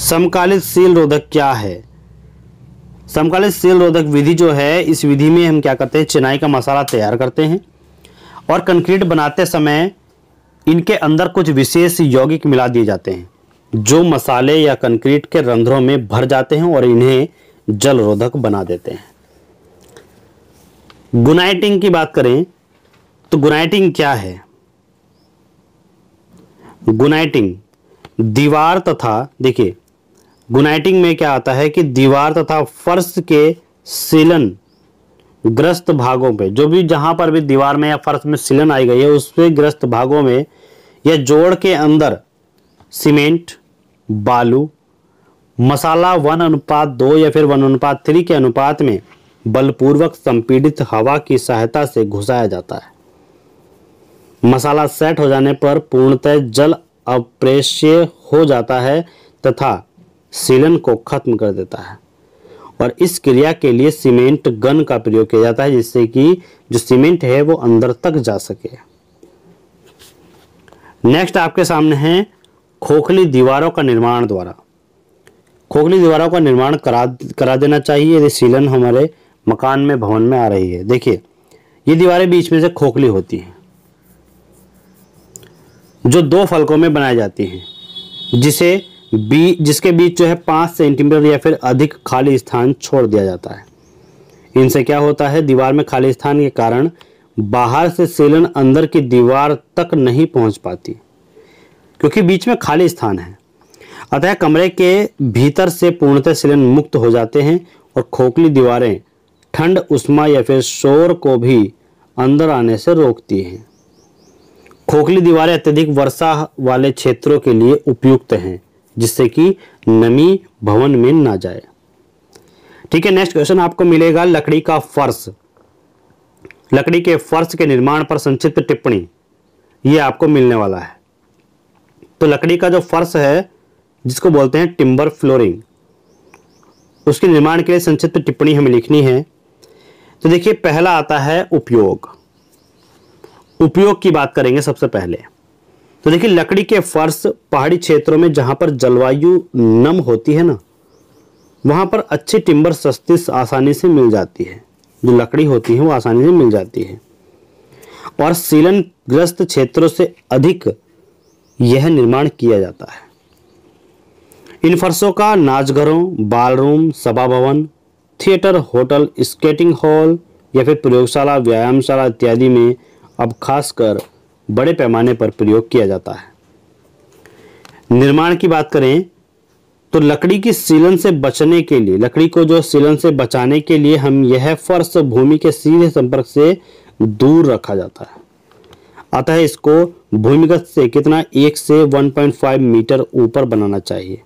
समकालित सील रोधक क्या है समकालित सील रोधक विधि जो है इस विधि में हम क्या करते हैं चिनाई का मसाला तैयार करते हैं और कंक्रीट बनाते समय इनके अंदर कुछ विशेष यौगिक मिला दिए जाते हैं जो मसाले या कंक्रीट के रंध्रों में भर जाते हैं और इन्हें जल रोधक बना देते हैं गुनाइटिंग की बात करें तो गुनाइटिंग क्या है गुनाइटिंग दीवार तथा देखिए गुनाइटिंग में क्या आता है कि दीवार तथा फर्श के सीलन ग्रस्त भागों पे जो भी जहाँ पर भी दीवार में या फर्श में सीलन आई गई है उस पर ग्रस्त भागों में या जोड़ के अंदर सीमेंट बालू मसाला वन अनुपात दो या फिर वन अनुपात थ्री के अनुपात में बलपूर्वक संपीड़ित हवा की सहायता से घुसाया जाता है मसाला सेट हो जाने पर पूर्णतः जल अप्रेश्य हो जाता है तथा सीलन को खत्म कर देता है और इस क्रिया के लिए सीमेंट गन का प्रयोग किया जाता है जिससे कि जो सीमेंट है वो अंदर तक जा सके नेक्स्ट आपके सामने है खोखली दीवारों का निर्माण द्वारा खोखली दीवारों का निर्माण करा करा देना चाहिए यदि सीलन हमारे मकान में भवन में आ रही है देखिए ये दीवारें बीच में से खोखली होती हैं जो दो फलकों में बनाई जाती हैं जिसे बी जिसके बीच जो है पाँच सेंटीमीटर या फिर अधिक खाली स्थान छोड़ दिया जाता है इनसे क्या होता है दीवार में खाली स्थान के कारण बाहर से सीलन अंदर की दीवार तक नहीं पहुंच पाती क्योंकि बीच में खाली स्थान है अतः कमरे के भीतर से पूर्णतः सीलन मुक्त हो जाते हैं और खोखली दीवारें ठंड उष्मा या फिर शोर को भी अंदर आने से रोकती हैं खोखली दीवारें अत्यधिक वर्षा वाले क्षेत्रों के लिए उपयुक्त हैं जिससे कि नमी भवन में ना जाए ठीक है नेक्स्ट क्वेश्चन आपको मिलेगा लकड़ी का फर्श लकड़ी के फर्श के निर्माण पर संक्षिप्त टिप्पणी ये आपको मिलने वाला है तो लकड़ी का जो फर्श है जिसको बोलते हैं टिम्बर फ्लोरिंग उसके निर्माण के लिए संक्षिप्त टिप्पणी हमें लिखनी है तो देखिए पहला आता है उपयोग उपयोग की बात करेंगे सबसे पहले तो देखिए लकड़ी के फर्श पहाड़ी क्षेत्रों में जहां पर जलवायु नम होती है ना वहां पर अच्छी टिम्बर सस्ती आसानी से मिल जाती है जो लकड़ी होती है वो आसानी से मिल जाती है और सीलन ग्रस्त क्षेत्रों से अधिक यह निर्माण किया जाता है इन फर्शों का नाचघरों बालरूम सभा भवन थिएटर होटल स्केटिंग हॉल या फिर प्रयोगशाला व्यायामशाला इत्यादि में अब खासकर बड़े पैमाने पर प्रयोग किया जाता है निर्माण की बात करें तो लकड़ी की सीलन से बचने के लिए लकड़ी को जो सीलन से बचाने के लिए हम यह फर्श भूमि के सीधे संपर्क से दूर रखा जाता है अतः इसको भूमिगत से कितना एक से 1.5 मीटर ऊपर बनाना चाहिए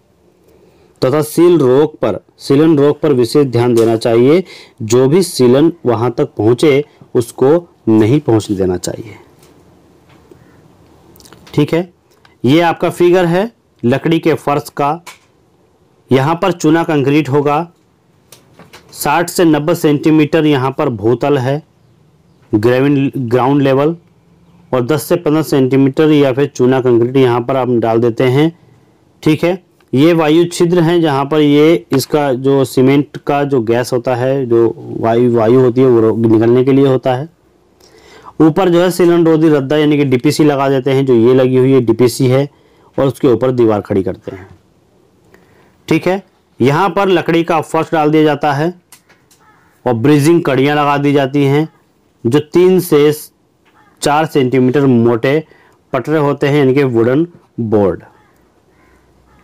तथा सील रोक पर सीलन रोक पर विशेष ध्यान देना चाहिए जो भी सीलन वहां तक पहुंचे उसको नहीं पहुंचने देना चाहिए ठीक है ये आपका फिगर है लकड़ी के फर्श का यहाँ पर चूना कंक्रीट होगा 60 से 90 सेंटीमीटर यहाँ पर भूतल है ग्रेविन ग्राउंड लेवल और 10 से 15 सेंटीमीटर या फिर चूना कंक्रीट यहाँ पर आप डाल देते हैं ठीक है ये वायु छिद्र हैं जहाँ पर ये इसका जो सीमेंट का जो गैस होता है जो वायु वायु होती है वो निकलने के लिए होता है ऊपर जो है सिलन रोधी रद्दा यानी कि डीपीसी लगा देते हैं जो ये लगी हुई है डीपीसी है और उसके ऊपर दीवार खड़ी करते हैं ठीक है यहाँ पर लकड़ी का फर्श डाल दिया जाता है और ब्रिजिंग कड़ियाँ लगा दी जाती हैं जो तीन से चार सेंटीमीटर मोटे पटरे होते हैं यानी कि वुडन बोर्ड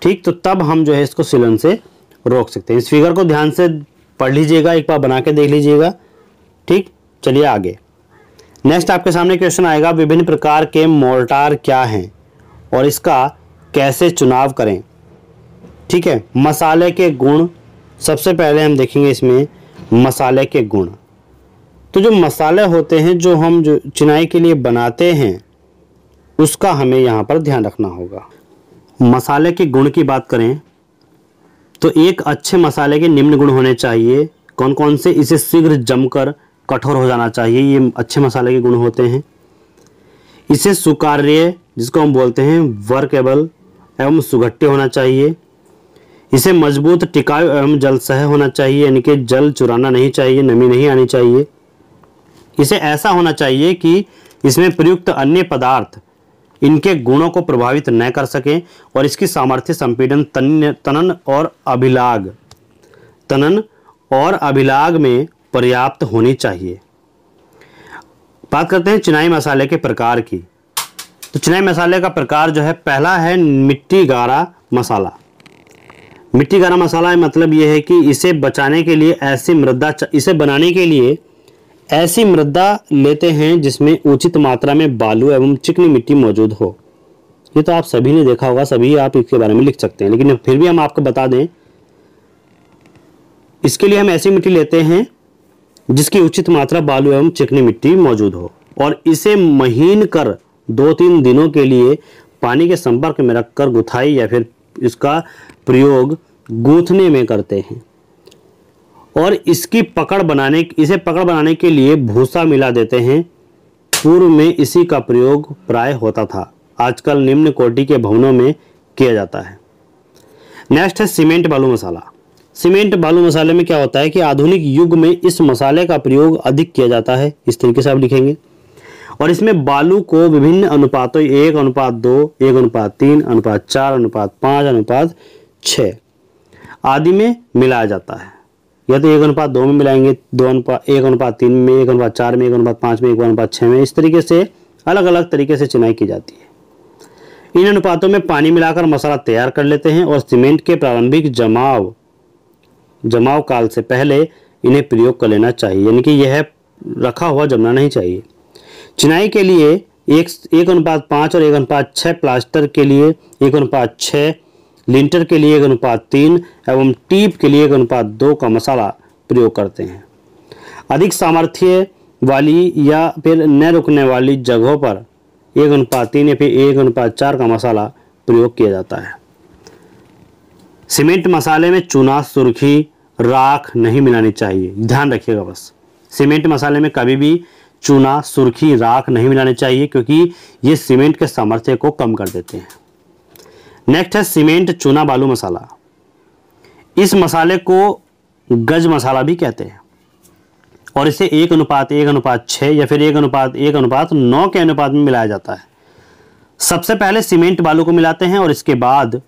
ठीक तो तब हम जो है इसको सिलन से रोक सकते हैं इस फिगर को ध्यान से पढ़ लीजिएगा एक बार बना के देख लीजिएगा ठीक चलिए आगे नेक्स्ट आपके सामने क्वेश्चन आएगा विभिन्न प्रकार के मोर्टार क्या हैं और इसका कैसे चुनाव करें ठीक है मसाले के गुण सबसे पहले हम देखेंगे इसमें मसाले के गुण तो जो मसाले होते हैं जो हम जो चिनाई के लिए बनाते हैं उसका हमें यहाँ पर ध्यान रखना होगा मसाले के गुण की बात करें तो एक अच्छे मसाले के निम्न गुण होने चाहिए कौन कौन से इसे शीघ्र जमकर कठोर हो जाना चाहिए ये अच्छे मसाले के गुण होते हैं इसे सुकार्य जिसको हम बोलते हैं वर्केबल एवं सुघट्टे होना चाहिए इसे मजबूत टिकाऊ एवं जल सह होना चाहिए यानी कि जल चुराना नहीं चाहिए नमी नहीं आनी चाहिए इसे ऐसा होना चाहिए कि इसमें प्रयुक्त अन्य पदार्थ इनके गुणों को प्रभावित न कर सकें और इसकी सामर्थ्य संपीडन तन तनन और अभिलाग तनन और अभिलाग में पर्याप्त होनी चाहिए बात करते हैं चिनाई मसाले के प्रकार की तो चिनाई मसाले का प्रकार जो है पहला है मिट्टी गारा मसाला मिट्टी गारा मसाला मतलब ये है कि इसे बचाने के लिए ऐसी मृदा इसे बनाने के लिए ऐसी मृदा लेते हैं जिसमें उचित मात्रा में बालू एवं चिकनी मिट्टी मौजूद हो ये तो आप सभी ने देखा होगा सभी आप इसके बारे में लिख सकते हैं लेकिन फिर भी हम आपको बता दें इसके लिए हम ऐसी मिट्टी लेते हैं जिसकी उचित मात्रा बालू एवं चिकनी मिट्टी मौजूद हो और इसे महीन कर दो तीन दिनों के लिए पानी के संपर्क में रखकर गुथाई या फिर इसका प्रयोग गूंथने में करते हैं और इसकी पकड़ बनाने इसे पकड़ बनाने के लिए भूसा मिला देते हैं पूर्व में इसी का प्रयोग प्राय होता था आजकल निम्न कोटि के भवनों में किया जाता है नेक्स्ट है सीमेंट बालू मसाला सीमेंट बालू मसाले में क्या होता है कि आधुनिक युग में इस मसाले का प्रयोग अधिक किया जाता है इस तरीके से आप लिखेंगे और इसमें बालू को विभिन्न अनुपातों एक अनुपात दो एक अनुपात तीन अनुपात चार अनुपात पाँच अनुपात छ आदि में मिलाया जाता है या तो एक अनुपात दो में मिलाएंगे दो अनुपात एक अनुपात तीन में एक अनुपात चार में एक अनुपात पाँच में एक अनुपात छः में इस तरीके से अलग अलग तरीके से चिनाई की जाती है इन अनुपातों में पानी मिलाकर मसाला तैयार कर लेते हैं और सीमेंट के प्रारंभिक जमाव जमाव काल से पहले इन्हें प्रयोग कर लेना चाहिए यानी कि यह रखा हुआ जमना नहीं चाहिए चिनाई के लिए एक एक अनुपात पाँच और एक अनुपात छः प्लास्टर के लिए एक अनुपात छः लिंटर के लिए एक अनुपात तीन एवं टीप के लिए एक अनुपात दो का मसाला प्रयोग करते हैं अधिक सामर्थ्य वाली या फिर न रुकने वाली जगहों पर एक अनुपात तीन या फिर एक अनुपात चार का मसाला प्रयोग किया जाता है सीमेंट मसाले में चूना सुर्खी राख नहीं मिलानी चाहिए ध्यान रखिएगा बस सीमेंट मसाले में कभी भी चूना सुर्खी राख नहीं मिलानी चाहिए क्योंकि ये सीमेंट के सामर्थ्य को कम कर देते हैं नेक्स्ट है सीमेंट चूना बालू मसाला इस मसाले को गज मसाला भी कहते हैं और इसे एक अनुपात एक अनुपात छः या फिर एक अनुपात एक अनुपात नौ के अनुपात में मिलाया जाता है सबसे पहले सीमेंट बालू को मिलाते हैं और इसके बाद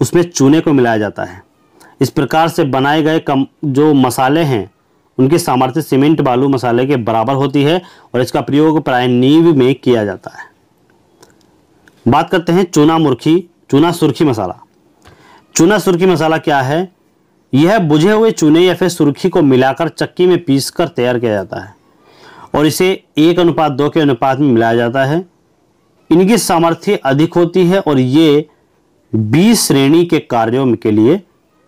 उसमें चूने को मिलाया जाता है इस प्रकार से बनाए गए कम जो मसाले हैं उनकी सामर्थ्य सीमेंट बालू मसाले के बराबर होती है और इसका प्रयोग प्राय नींव में किया जाता है बात करते हैं चूना मुर्खी चूना सुर्खी मसाला चूना सुर्खी मसाला क्या है यह बुझे हुए चूने या फिर सुर्खी को मिलाकर चक्की में पीसकर तैयार किया जाता है और इसे एक अनुपात दो के अनुपात में मिलाया जाता है इनकी सामर्थ्य अधिक होती है और ये बीस श्रेणी के कार्यों के लिए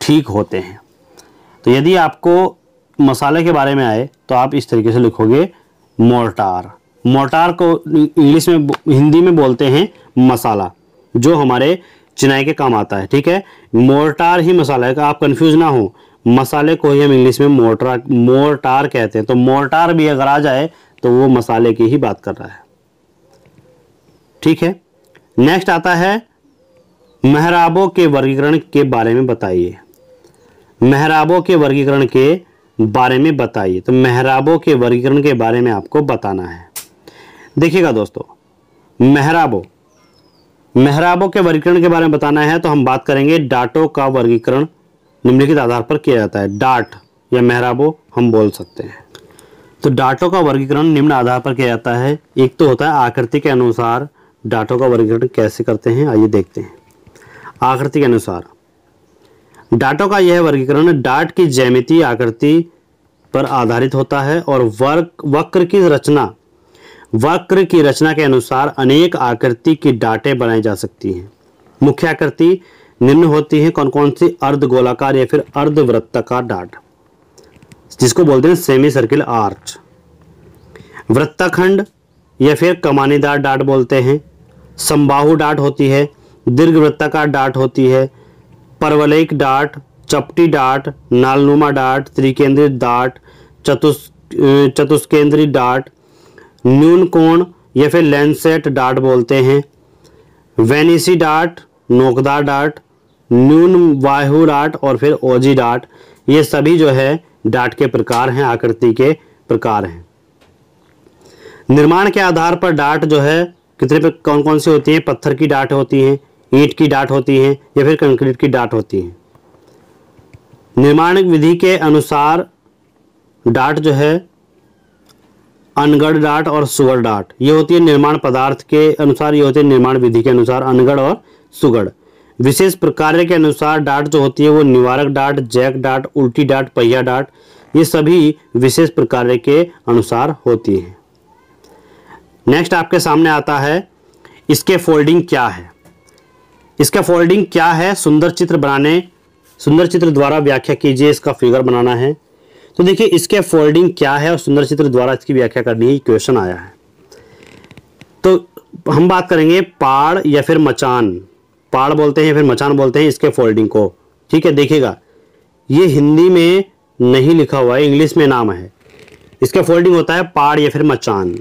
ठीक होते हैं तो यदि आपको मसाले के बारे में आए तो आप इस तरीके से लिखोगे मोर्टार मोर्टार को इंग्लिश में हिंदी में बोलते हैं मसाला जो हमारे चिनाई के काम आता है ठीक है मोर्टार ही मसाला है आप कंफ्यूज ना हो मसाले को ही हम इंग्लिश में मोर्टार मोर्टार कहते हैं तो मोर्टार भी अगर आ जाए तो वो मसाले की ही बात कर रहा है ठीक है नेक्स्ट आता है मेहराबों के वर्गीकरण के बारे में बताइए मेहराबों के वर्गीकरण के बारे में बताइए तो मेहराबों के वर्गीकरण के बारे में आपको बताना है देखिएगा दोस्तों मेहराबो मेहराबों के वर्गीकरण के बारे में बताना है तो हम बात करेंगे डाटों का वर्गीकरण निम्नलिखित आधार पर किया जाता है डाट या मेहराबो हम बोल सकते हैं तो डाटों का वर्गीकरण निम्न आधार पर किया जाता है एक तो होता है आकृति के अनुसार डाटों का वर्गीकरण कैसे करते हैं आइए देखते हैं आकृति के अनुसार डाटों का यह वर्गीकरण डाट की जैमिति आकृति पर आधारित होता है और वर्क वक्र की रचना वक्र की रचना के अनुसार अनेक आकृति की डाटें बनाई जा सकती हैं मुख्य आकृति निम्न होती है कौन कौन सी अर्ध गोलाकार या फिर अर्धवृत्तकार डाट जिसको बोलते हैं सेमी सर्किल आर्च वृत्ताखंड या फिर कमानीदार डाट बोलते हैं संबाहु डाट होती है दीर्घ वृत्ताकार डाट होती है परवलयिक डाट चपटी डाट नालनुमा डाट त्रिकेंद्रित डाट चतुष चतुष्केंद्री डाट न्यून कोण या फिर लेंसेट डाट बोलते हैं वेनिसी डाट नोकदार डाट न्यून वायु डाट और फिर ओजी डाट ये सभी जो है डाट के प्रकार हैं आकृति के प्रकार हैं निर्माण के आधार पर डाट जो है कितने पर कौन कौन सी होती हैं पत्थर की डाट होती हैं ईट की डाट होती है या फिर कंक्रीट की डाट होती है निर्माण विधि के अनुसार डाट जो है अनगढ़ डाट और सुगढ़ डाट ये होती है निर्माण पदार्थ के अनुसार ये होती है निर्माण विधि के अनुसार अनगढ़ और सुगढ़ विशेष प्रकार के अनुसार डाट जो होती है वो निवारक डाट जैक डाट उल्टी डाट पहिया डाट ये सभी विशेष प्रकार के अनुसार होती है नेक्स्ट आपके सामने आता है इसके फोल्डिंग क्या है इसका फोल्डिंग क्या है सुंदर चित्र बनाने सुंदर चित्र द्वारा व्याख्या कीजिए इसका फिगर बनाना है तो देखिए इसके फोल्डिंग क्या है और सुंदर चित्र द्वारा इसकी व्याख्या करनी है क्वेश्चन आया है तो हम बात करेंगे पाड़ या फिर मचान पाड़ बोलते हैं फिर मचान बोलते हैं इसके फोल्डिंग को ठीक है देखिएगा ये हिंदी में नहीं लिखा हुआ है इंग्लिश में नाम है इसका फोल्डिंग होता है पाड़ या फिर मचान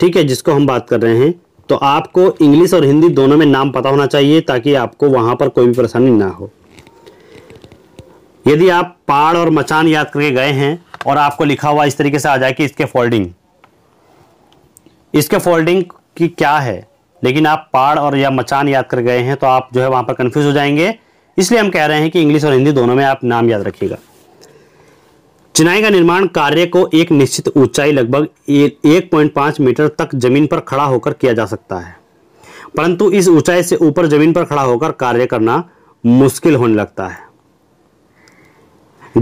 ठीक है जिसको हम बात कर रहे हैं तो आपको इंग्लिश और हिंदी दोनों में नाम पता होना चाहिए ताकि आपको वहां पर कोई भी परेशानी ना हो यदि आप पहाड़ और मचान याद करके गए हैं और आपको लिखा हुआ इस तरीके से आ जाए कि इसके फोल्डिंग इसके फोल्डिंग की क्या है लेकिन आप पहाड़ और या मचान याद कर गए हैं तो आप जो है वहां पर कंफ्यूज हो जाएंगे इसलिए हम कह रहे हैं कि इंग्लिश और हिंदी दोनों में आप नाम याद रखिएगा चिनाई का निर्माण कार्य को एक निश्चित ऊंचाई लगभग एक पॉइंट पांच मीटर तक जमीन पर खड़ा होकर किया जा सकता है परंतु इस ऊंचाई से ऊपर जमीन पर खड़ा होकर कार्य करना मुश्किल होने लगता है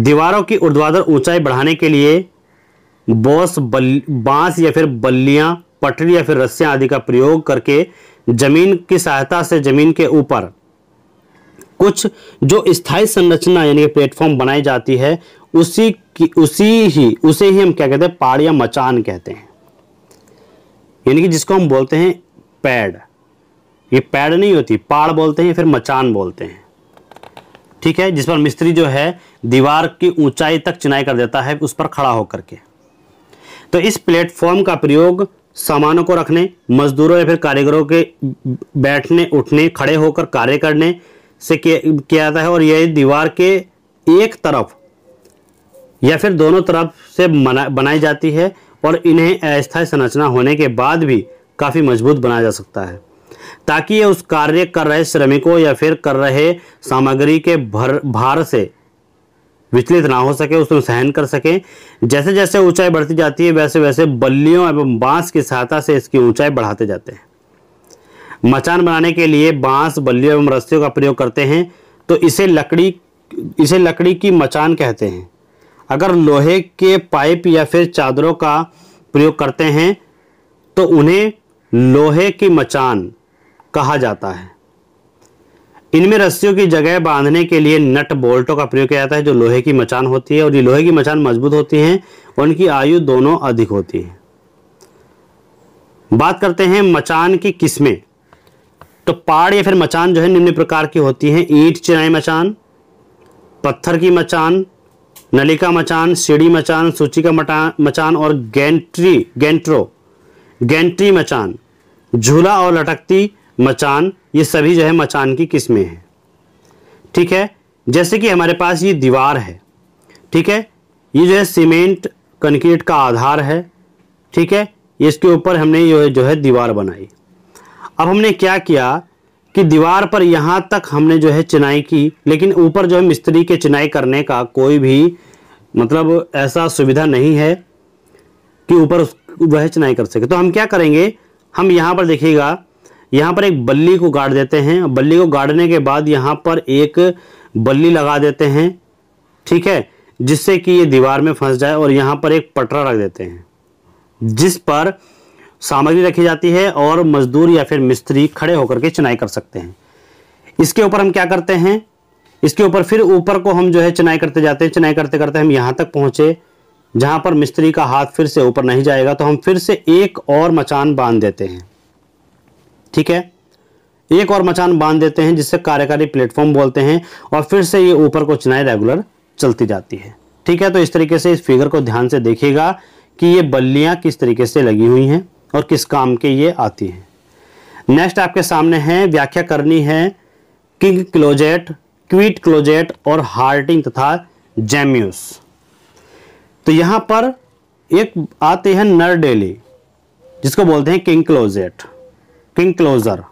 दीवारों की ऊर्ध्वाधर ऊंचाई बढ़ाने के लिए बॉस बांस या फिर बल्लियां पटरी या फिर रस्सियां आदि का प्रयोग करके जमीन की सहायता से जमीन के ऊपर कुछ जो स्थायी संरचना यानी कि प्लेटफॉर्म बनाई जाती है उसी की उसी ही उसे ही हम क्या कहते हैं पाड़ या मचान कहते हैं यानी कि जिसको हम बोलते हैं पैड ये पैड नहीं होती पाड़ बोलते हैं फिर मचान बोलते हैं ठीक है जिस पर मिस्त्री जो है दीवार की ऊंचाई तक चिनाई कर देता है उस पर खड़ा होकर के तो इस प्लेटफॉर्म का प्रयोग सामानों को रखने मजदूरों या फिर कारीगरों के बैठने उठने खड़े होकर कार्य करने से किया जाता है और यह दीवार के एक तरफ या फिर दोनों तरफ से बनाई जाती है और इन्हें अस्थायी संरचना होने के बाद भी काफ़ी मजबूत बनाया जा सकता है ताकि ये उस कार्य कर रहे श्रमिकों या फिर कर रहे सामग्री के भर भार से विचलित ना हो सके उसको सहन कर सकें जैसे जैसे ऊंचाई बढ़ती जाती है वैसे वैसे बल्लियों एवं बांस की सहायता से इसकी ऊंचाई बढ़ाते जाते हैं मचान बनाने के लिए बांस बल्लियों एवं रस्सियों का प्रयोग करते हैं तो इसे लकड़ी इसे लकड़ी की मचान कहते हैं अगर लोहे के पाइप या फिर चादरों का प्रयोग करते हैं तो उन्हें लोहे की मचान कहा जाता है इनमें रस्सियों की जगह बांधने के लिए नट बोल्टों का प्रयोग किया जाता है जो लोहे की मचान होती है और ये लोहे की मचान मजबूत होती हैं और इनकी आयु दोनों अधिक होती है बात करते हैं मचान की किस्में तो पहाड़ या फिर मचान जो है निम्न प्रकार की होती हैं ईट चिनाई मचान पत्थर की मचान नलिका मचान सीढ़ी मचान सूचिका मटान मचान और गेंट्री गेंट्रो गेंट्री मचान झूला और लटकती मचान ये सभी जो है मचान की किस्में हैं ठीक है जैसे कि हमारे पास ये दीवार है ठीक है ये जो है सीमेंट कंक्रीट का आधार है ठीक है इसके ऊपर हमने ये जो है दीवार बनाई अब हमने क्या किया कि दीवार पर यहाँ तक हमने जो है चिनाई की लेकिन ऊपर जो है मिस्त्री के चिनाई करने का कोई भी मतलब ऐसा सुविधा नहीं है कि ऊपर वह चिनाई कर सके तो हम क्या करेंगे हम यहाँ पर देखिएगा यहाँ पर एक बल्ली को गाड़ देते हैं बल्ली को गाड़ने के बाद यहाँ पर एक बल्ली लगा देते हैं ठीक है जिससे कि ये दीवार में फंस जाए और यहाँ पर एक पटरा रख देते हैं जिस पर सामग्री रखी जाती है और मजदूर या फिर मिस्त्री खड़े होकर के चिनाई कर सकते हैं इसके ऊपर हम क्या करते हैं इसके ऊपर फिर ऊपर को हम जो है चिनाई करते जाते हैं चिनाई करते करते हम यहाँ तक पहुँचे जहाँ पर मिस्त्री का हाथ फिर से ऊपर नहीं जाएगा तो हम फिर से एक और मचान बांध देते हैं ठीक है एक और मचान बांध देते हैं जिससे कार्यकारी प्लेटफॉर्म बोलते हैं और फिर से ये ऊपर को चिनाई रेगुलर चलती जाती है ठीक है तो इस तरीके से इस फिगर को ध्यान से देखिएगा कि ये बल्लियाँ किस तरीके से लगी हुई हैं और किस काम के ये आती हैं नेक्स्ट आपके सामने है व्याख्या करनी है किंग क्लोजेट क्वीट क्लोजेट और हार्टिंग तथा जेम्यूस तो यहां पर एक आते हैं नर डेली जिसको बोलते हैं किंग क्लोजेट किंग क्लोजर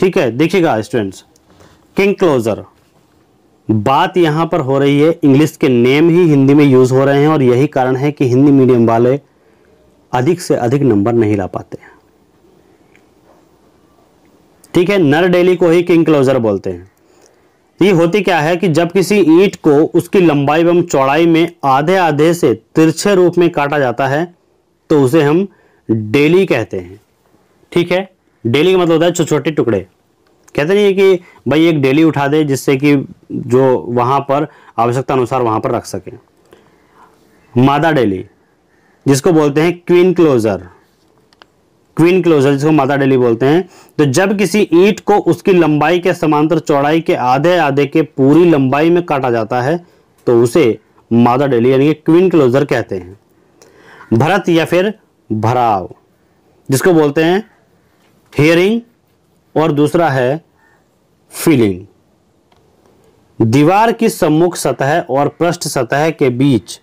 ठीक है देखिएगा स्टूडेंट्स किंग क्लोजर बात यहां पर हो रही है इंग्लिश के नेम ही हिंदी में यूज़ हो रहे हैं और यही कारण है कि हिंदी मीडियम वाले अधिक से अधिक नंबर नहीं ला पाते हैं ठीक है नर डेली को ही किंग क्लोजर बोलते हैं ये होती क्या है कि जब किसी ईंट को उसकी लंबाई एवं चौड़ाई में आधे आधे से तिरछे रूप में काटा जाता है तो उसे हम डेली कहते हैं ठीक है डेली का मतलब होता है छोटे टुकड़े कहते नहीं है कि भाई एक डेली उठा दे जिससे कि जो वहां पर आवश्यकता अनुसार वहां पर रख सके मादा डेली जिसको बोलते हैं क्वीन क्लोजर क्वीन क्लोजर जिसको माता डेली बोलते हैं तो जब किसी ईट को उसकी लंबाई के समांतर चौड़ाई के आधे आधे के पूरी लंबाई में काटा जाता है तो उसे मादा डेली यानी कि क्वीन क्लोजर कहते हैं भरत या फिर भराव जिसको बोलते हैं हियरिंग और दूसरा है फीलिंग दीवार की सम्मुख सतह और पृष्ठ सतह के बीच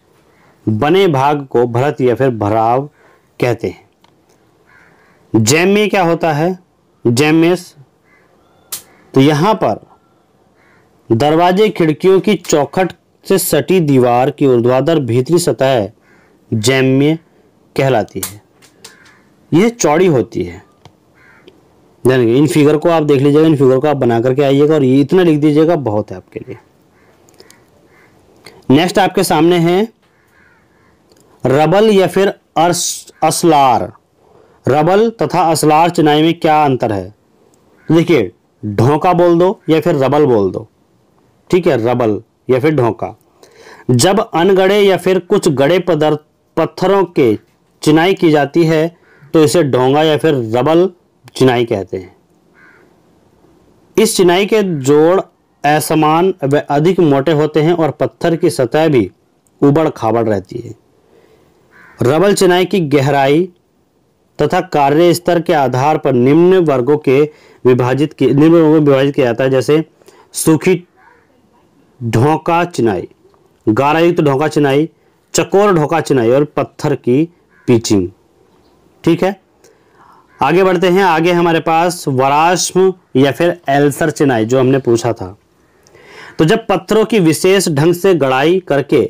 बने भाग को भरत या फिर भराव कहते हैं जैम में क्या होता है जैमेस तो यहां पर दरवाजे खिड़कियों की चौखट से सटी दीवार की ऊर्ध्वाधर भीतरी सतह जैम्य कहलाती है यह चौड़ी होती है यानी इन फिगर को आप देख लीजिएगा इन फिगर को आप बना करके आइएगा और ये इतना लिख दीजिएगा बहुत है आपके लिए नेक्स्ट आपके सामने है रबल या फिर असलार रबल तथा असलार चुनाई में क्या अंतर है देखिए ढोंका बोल दो या फिर रबल बोल दो ठीक है रबल या फिर ढोंका जब अनगढ़े या फिर कुछ गड़े पदार्थ पत्थरों के चिनाई की जाती है तो इसे ढोंगा या फिर रबल चिनाई कहते हैं इस चिनाई के जोड़ असमान व अधिक मोटे होते हैं और पत्थर की सतह भी उबड़ खाबड़ रहती है रबल चिनाई की गहराई तथा कार्य स्तर के आधार पर निम्न वर्गों के विभाजित की निम्न वर्गों में विभाजित किया जाता है जैसे सूखी ढोंका चिनाई गारायुक्त तो ढोंका चिनाई चकोर ढोंका चिनाई और पत्थर की पीचिंग ठीक है आगे बढ़ते हैं आगे हमारे पास वराश्म या फिर एल्सर चिनाई जो हमने पूछा था तो जब पत्थरों की विशेष ढंग से गढ़ाई करके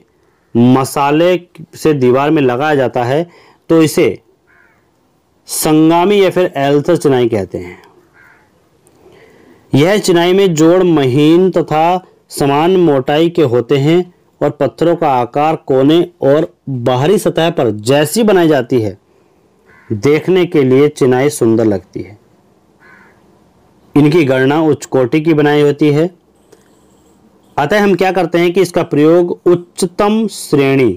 मसाले से दीवार में लगाया जाता है तो इसे संगामी या फिर एल्थर चिनाई कहते हैं यह चिनाई में जोड़ महीन तथा समान मोटाई के होते हैं और पत्थरों का आकार कोने और बाहरी सतह पर जैसी बनाई जाती है देखने के लिए चिनाई सुंदर लगती है इनकी गणना उच्च कोटि की बनाई होती है अतः हम क्या करते हैं कि इसका प्रयोग उच्चतम श्रेणी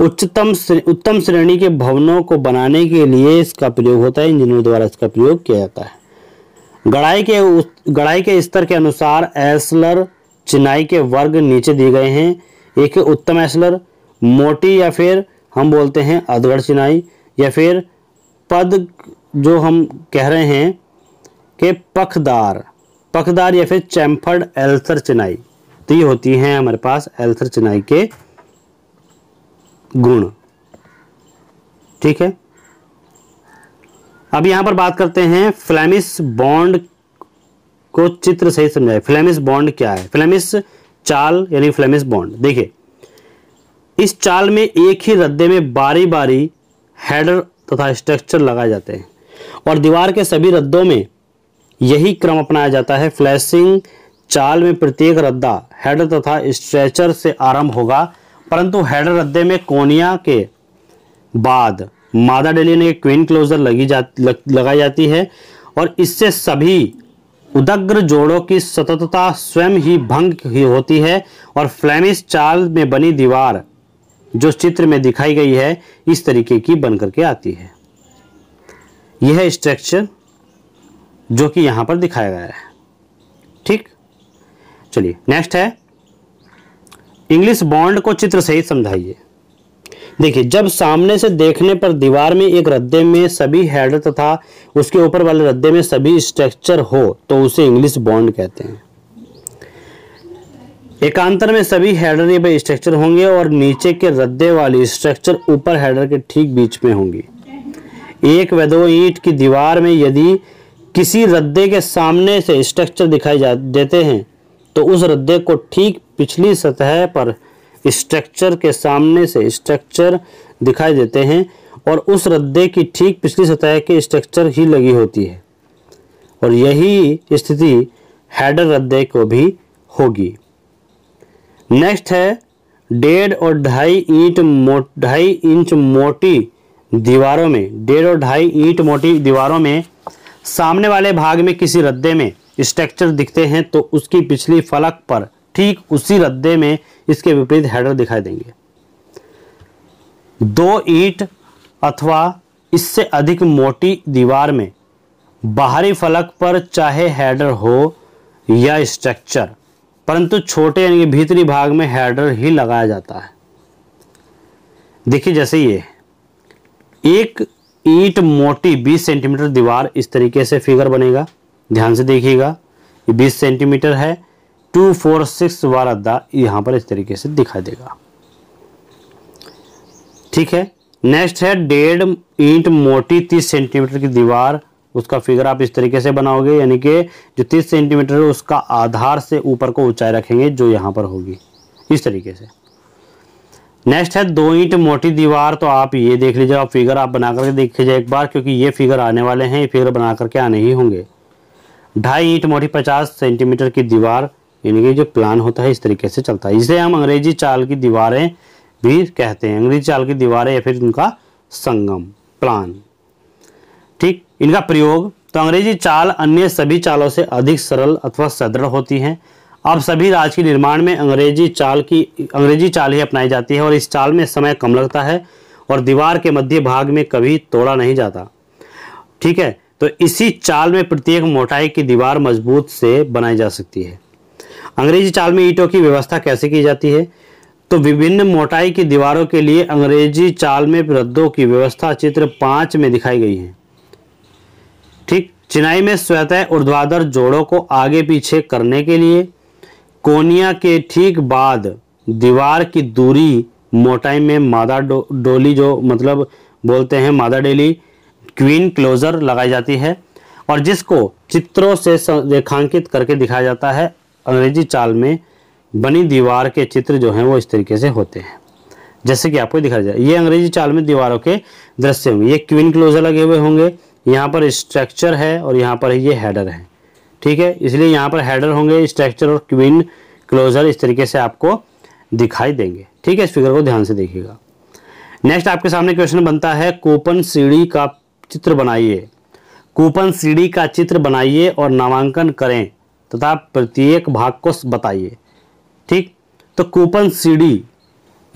उच्चतम उत्तम श्रेणी के भवनों को बनाने के लिए इसका प्रयोग होता है इंजीनियरों द्वारा इसका प्रयोग किया जाता है गढ़ाई के गढ़ाई के स्तर के अनुसार एसलर चिनाई के वर्ग नीचे दिए गए हैं एक है उत्तम एसलर मोटी या फिर हम बोलते हैं अधगढ़ चिनाई या फिर पद जो हम कह रहे हैं कि पखदार पखदार या फिर चैम्फर्ड एल्सर चिनाई तो ये होती हैं हमारे पास एल्सर चिनाई के गुण ठीक है अब यहां पर बात करते हैं फ्लेमिस बॉन्ड को चित्र से समझाए फ्लेमिस बॉन्ड क्या है फ्लेमिस चाल यानी फ्लेमिस बॉन्ड देखिए इस चाल में एक ही रद्दे में बारी बारी हेडर तथा स्ट्रक्चर लगाए जाते हैं और दीवार के सभी रद्दों में यही क्रम अपनाया जाता है फ्लैशिंग चाल में प्रत्येक रद्दा हेड तथा स्ट्रेचर से आरंभ होगा परंतु हेड रद्दे में कोनिया के बाद मादा डेलियन की क्वीन क्लोजर लगी जा लग, लगाई जाती है और इससे सभी उदग्र जोड़ों की सततता स्वयं ही भंग ही होती है और फ्लैमिश चाल में बनी दीवार जो चित्र में दिखाई गई है इस तरीके की बन करके आती है यह स्ट्रक्चर जो कि यहाँ पर दिखाया गया है ठीक चलिए नेक्स्ट है इंग्लिश बॉन्ड को चित्र सहित समझाइए देखिए जब सामने से देखने पर दीवार में एक रद्दे में सभी हेड तथा उसके ऊपर वाले रद्दे में सभी स्ट्रक्चर हो तो उसे इंग्लिश बॉन्ड कहते हैं एकांतर में सभी हेडर ये स्ट्रक्चर होंगे और नीचे के रद्दे वाली स्ट्रक्चर ऊपर हेडर के ठीक बीच में होंगी एक व दो ईट की दीवार में यदि किसी रद्दे के सामने से स्ट्रक्चर दिखाई जा देते हैं तो उस रद्दे को ठीक पिछली सतह पर स्ट्रक्चर के सामने से स्ट्रक्चर दिखाई देते हैं और उस रद्दे की ठीक पिछली सतह के स्ट्रक्चर ही लगी होती है और यही स्थिति हैडर रद्दे को भी होगी नेक्स्ट है डेढ़ और ढाई ईंट मो ढाई इंच मोटी दीवारों में डेढ़ और ढाई ईंट मोटी दीवारों में सामने वाले भाग में किसी रद्दे में स्ट्रक्चर दिखते हैं तो उसकी पिछली फलक पर ठीक उसी रद्दे में इसके विपरीत हेडर दिखाई देंगे दो ईट अथवा इससे अधिक मोटी दीवार में बाहरी फलक पर चाहे हेडर हो या स्ट्रक्चर परंतु छोटे यानी कि भीतरी भाग में हेडर ही लगाया जाता है देखिए जैसे ये एक ईट मोटी 20 सेंटीमीटर दीवार इस तरीके से फिगर बनेगा ध्यान से देखिएगा ये बीस सेंटीमीटर है टू फोर सिक्स वाला दा यहाँ पर इस तरीके से दिखाई देगा ठीक है नेक्स्ट है डेढ़ ईंट मोटी तीस सेंटीमीटर की दीवार उसका फिगर आप इस तरीके से बनाओगे यानी कि जो तीस सेंटीमीटर है उसका आधार से ऊपर को ऊंचाई रखेंगे जो यहाँ पर होगी इस तरीके से नेक्स्ट है दो ईंट मोटी दीवार तो आप ये देख लीजिएगा फिगर आप बना करके देख लीजिए एक बार क्योंकि ये फिगर आने वाले हैं ये फिगर बना करके आने ही होंगे ढाई ईंट मोटी पचास सेंटीमीटर की दीवार यानी कि जो प्लान होता है इस तरीके से चलता है इसे हम अंग्रेजी चाल की दीवारें भी कहते हैं अंग्रेजी चाल की दीवारें या फिर उनका संगम प्लान ठीक इनका प्रयोग तो अंग्रेजी चाल अन्य सभी चालों से अधिक सरल अथवा सदृढ़ होती हैं अब सभी राज्य के निर्माण में अंग्रेजी चाल की अंग्रेजी चाल ही अपनाई जाती है और इस चाल में समय कम लगता है और दीवार के मध्य भाग में कभी तोड़ा नहीं जाता ठीक है तो इसी चाल में प्रत्येक मोटाई की दीवार मजबूत से बनाई जा सकती है अंग्रेजी चाल में ईंटों की व्यवस्था कैसे की जाती है तो विभिन्न मोटाई की दीवारों के लिए अंग्रेजी चाल में रद्दों की व्यवस्था चित्र पाँच में दिखाई गई है ठीक चिनाई में स्वतः ऊर्ध्वाधर जोड़ों को आगे पीछे करने के लिए कोनिया के ठीक बाद दीवार की दूरी मोटाई में मादा डो, डोली जो मतलब बोलते हैं मादा डेली क्वीन क्लोजर लगाई जाती है और जिसको चित्रों से रेखांकित करके दिखाया जाता है अंग्रेजी चाल में बनी दीवार के चित्र जो हैं वो इस तरीके से होते हैं जैसे कि आपको दिखाया जाए ये अंग्रेजी चाल में दीवारों के दृश्य होंगे ये क्वीन क्लोजर लगे हुए होंगे यहाँ पर स्ट्रक्चर है और यहाँ पर ये हैडर है ठीक है इसलिए यहाँ पर हैडर होंगे स्ट्रक्चर और क्वीन क्लोजर इस तरीके से आपको दिखाई देंगे ठीक है इस फिगर को ध्यान से देखिएगा नेक्स्ट आपके सामने क्वेश्चन बनता है कूपन सीढ़ी का चित्र बनाइए कूपन सीडी का चित्र बनाइए और नामांकन करें तथा प्रत्येक भाग को बताइए ठीक तो कूपन सीडी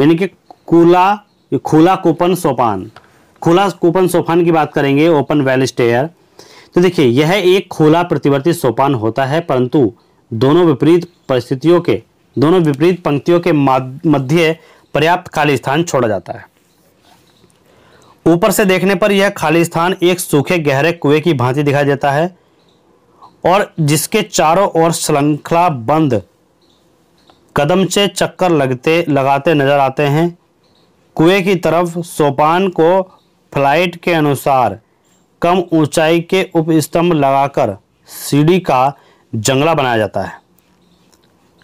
यानी कि खुला खुला कूपन सोपान खुला कूपन सोपान की बात करेंगे ओपन वेल स्टेयर तो देखिए यह एक खुला प्रतिवर्ती सोपान होता है परंतु दोनों विपरीत परिस्थितियों के दोनों विपरीत पंक्तियों के मध्य पर्याप्त खाली स्थान छोड़ा जाता है ऊपर से देखने पर यह खाली स्थान एक सूखे गहरे कुएं की भांति दिखाई देता है और जिसके चारों ओर श्रृंखला बंद कदम से चक्कर लगते लगाते नजर आते हैं कुएं की तरफ सोपान को फ्लाइट के अनुसार कम ऊंचाई के उपस्तंभ लगाकर सीढ़ी का जंगला बनाया जाता है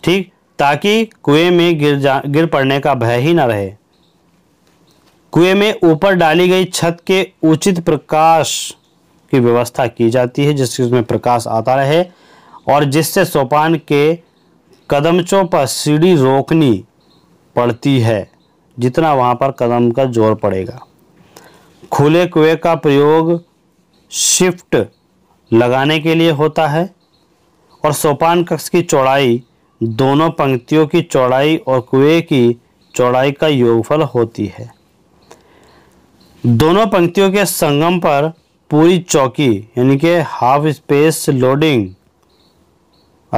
ठीक ताकि कुएं में गिर जा गिर पड़ने का भय ही ना रहे कुएं में ऊपर डाली गई छत के उचित प्रकाश की व्यवस्था की जाती है जिससे उसमें प्रकाश आता रहे और जिससे सोपान के कदमचों पर सीढ़ी रोकनी पड़ती है जितना वहाँ पर कदम का जोर पड़ेगा खुले कुएं का प्रयोग शिफ्ट लगाने के लिए होता है और सोपान कक्ष की चौड़ाई दोनों पंक्तियों की चौड़ाई और कुएं की चौड़ाई का योगफल होती है दोनों पंक्तियों के संगम पर पूरी चौकी यानी कि हाफ स्पेस लोडिंग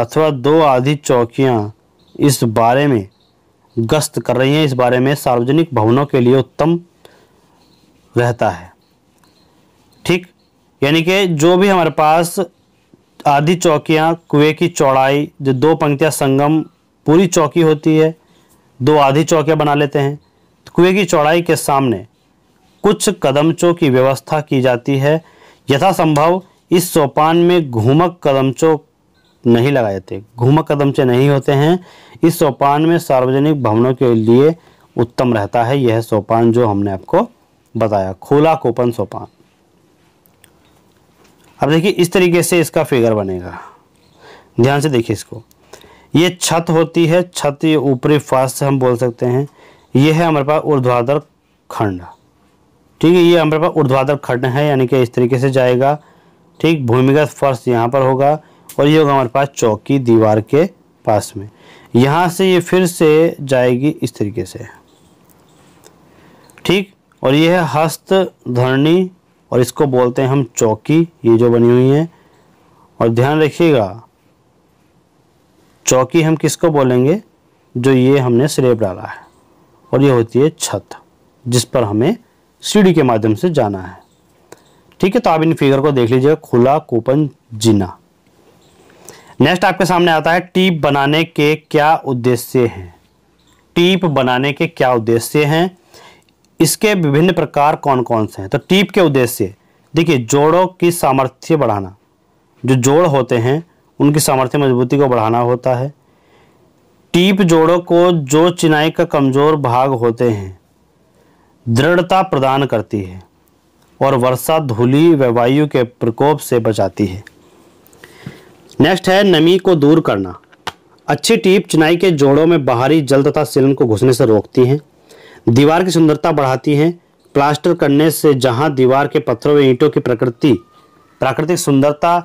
अथवा दो आधी चौकियां इस बारे में गश्त कर रही हैं इस बारे में सार्वजनिक भवनों के लिए उत्तम रहता है ठीक यानी कि जो भी हमारे पास आधी चौकियां कुएं की चौड़ाई जो दो पंक्तियां संगम पूरी चौकी होती है दो आधी चौकियां बना लेते हैं तो कुएं की चौड़ाई के सामने कुछ कदमचों की व्यवस्था की जाती है यथासंभव इस सोपान में घूमक कदमचों नहीं लगाए जाते घूमक कदमचे नहीं होते हैं इस सोपान में सार्वजनिक भवनों के लिए उत्तम रहता है यह सोपान जो हमने आपको बताया खुला कोपन सोपान अब देखिए इस तरीके से इसका फिगर बनेगा ध्यान से देखिए इसको ये छत होती है छत ये ऊपरी फास्ट हम बोल सकते हैं ये है हमारे पास ऊर्ध्वाधर खंड ठीक है ये हमारे पास उर्ध्वाधर खंड है यानी कि इस तरीके से जाएगा ठीक भूमिगत फर्श यहाँ पर होगा और ये होगा हमारे पास चौकी दीवार के पास में यहाँ से ये फिर से जाएगी इस तरीके से ठीक और ये है हस्त धरणी और इसको बोलते हैं हम चौकी ये जो बनी हुई है और ध्यान रखिएगा चौकी हम किसको बोलेंगे जो ये हमने स्लेब डाला है और ये होती है छत जिस पर हमें सीढ़ी के माध्यम से जाना है ठीक है तो आप इन फिगर को देख लीजिए खुला कूपन जीना नेक्स्ट आपके सामने आता है टीप बनाने के क्या उद्देश्य हैं टीप बनाने के क्या उद्देश्य हैं इसके विभिन्न प्रकार कौन कौन से हैं तो टीप के उद्देश्य देखिए जोड़ों की सामर्थ्य बढ़ाना जो जोड़ होते हैं उनकी सामर्थ्य मजबूती को बढ़ाना होता है टीप जोड़ों को जो चिनाई का कमज़ोर भाग होते हैं दृढ़ता प्रदान करती है और वर्षा धूली व वायु के प्रकोप से बचाती है नेक्स्ट है नमी को दूर करना अच्छी टीप चिनाई के जोड़ों में बाहरी जल तथा सिलन को घुसने से रोकती हैं दीवार की सुंदरता बढ़ाती है प्लास्टर करने से जहां दीवार के पत्थरों व ईंटों की प्रकृति प्राकृतिक सुंदरता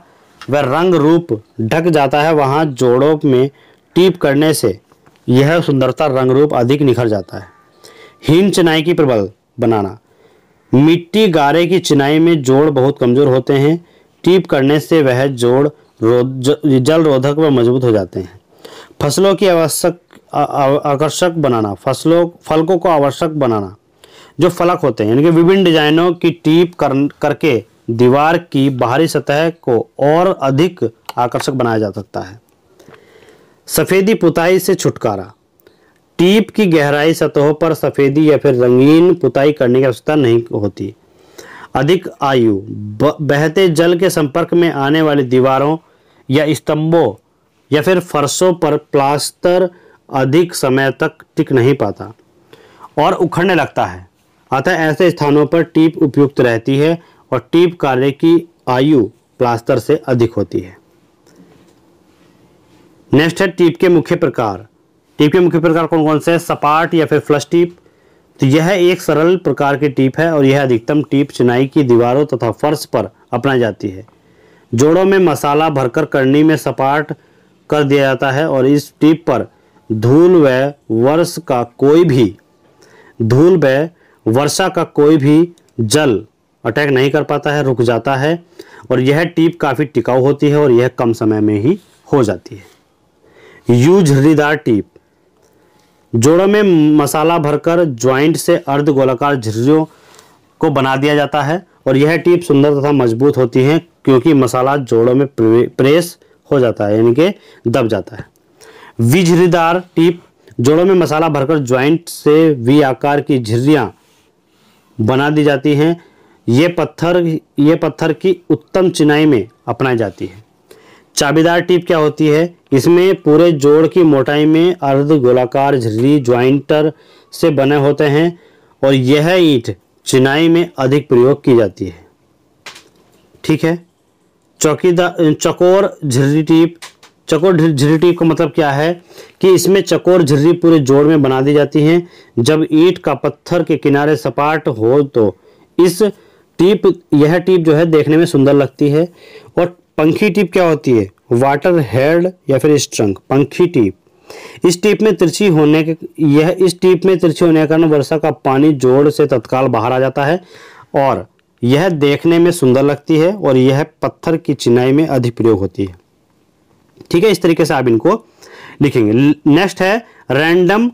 व रंग रूप ढक जाता है वहां जोड़ों में टीप करने से यह सुंदरता रंग रूप अधिक निखर जाता है हिम चिनाई की प्रबल बनाना मिट्टी गारे की चिनाई में जोड़ बहुत कमजोर होते हैं टीप करने से वह जोड़ रो, ज, जल रोधक व मजबूत हो जाते हैं फसलों की आवश्यक आकर्षक बनाना फसलों फलकों को आवश्यक बनाना जो फलक होते हैं यानी कि विभिन्न डिजाइनों की टीप कर, करके दीवार की बाहरी सतह को और अधिक आकर्षक बनाया जा सकता है सफ़ेदी पुताई से छुटकारा टीप की गहराई सतहों पर सफ़ेदी या फिर रंगीन पुताई करने की आवश्यकता नहीं होती अधिक आयु बहते जल के संपर्क में आने वाली दीवारों या स्तंभों या फिर फर्शों पर प्लास्टर अधिक समय तक टिक नहीं पाता और उखड़ने लगता है अतः ऐसे स्थानों पर टीप उपयुक्त रहती है और टीप कार्य की आयु प्लास्टर से अधिक होती है नेक्स्ट है टीप के मुख्य प्रकार टीप के मुख्य प्रकार कौन कौन से सपाट या फिर फ्लश टीप तो यह एक सरल प्रकार की टीप है और यह अधिकतम टीप चिनाई की दीवारों तथा फर्श पर अपनाई जाती है जोड़ों में मसाला भरकर करनी में सपाट कर दिया जाता है और इस टीप पर धूल व वर्ष का कोई भी धूल व वर्षा का कोई भी जल अटैक नहीं कर पाता है रुक जाता है और यह टीप काफ़ी टिकाऊ होती है और यह कम समय में ही हो जाती है यूज झरीदार टीप जोड़ों में मसाला भरकर ज्वाइंट से अर्ध गोलाकार झिर्रियों को बना दिया जाता है और यह टीप सुंदर तथा मजबूत होती है क्योंकि मसाला जोड़ों में प्रेस हो जाता है यानी कि दब जाता है विझरीदार टीप जोड़ों में मसाला भरकर ज्वाइंट से वी आकार की झिर्रियाँ बना दी जाती हैं ये पत्थर ये पत्थर की उत्तम चिनाई में अपनाई जाती है चाबीदार टिप क्या होती है इसमें पूरे जोड़ की मोटाई में अर्ध गोलाकार झिल्ली ज्वाइंटर से बने होते हैं और यह ईट चिनाई में अधिक प्रयोग की जाती है ठीक है चौकीदार चकोर झिल्ली टीप चकोर झिल्ली टीप का मतलब क्या है कि इसमें चकोर झिल्ली पूरे जोड़ में बना दी जाती हैं जब ईट का पत्थर के किनारे सपाट हो तो इस टीप यह टीप जो है देखने में सुंदर लगती है और पंखी टिप क्या होती है वाटर हेड या फिर स्ट्रंग पंखी टिप इस टीप में तिरछी होने के यह इस टीप में तिरछी होने के कारण वर्षा का पानी जोड़ से तत्काल बाहर आ जाता है और यह देखने में सुंदर लगती है और यह पत्थर की चिनाई में अधिक प्रयोग होती है ठीक है इस तरीके से आप इनको लिखेंगे नेक्स्ट है रैंडम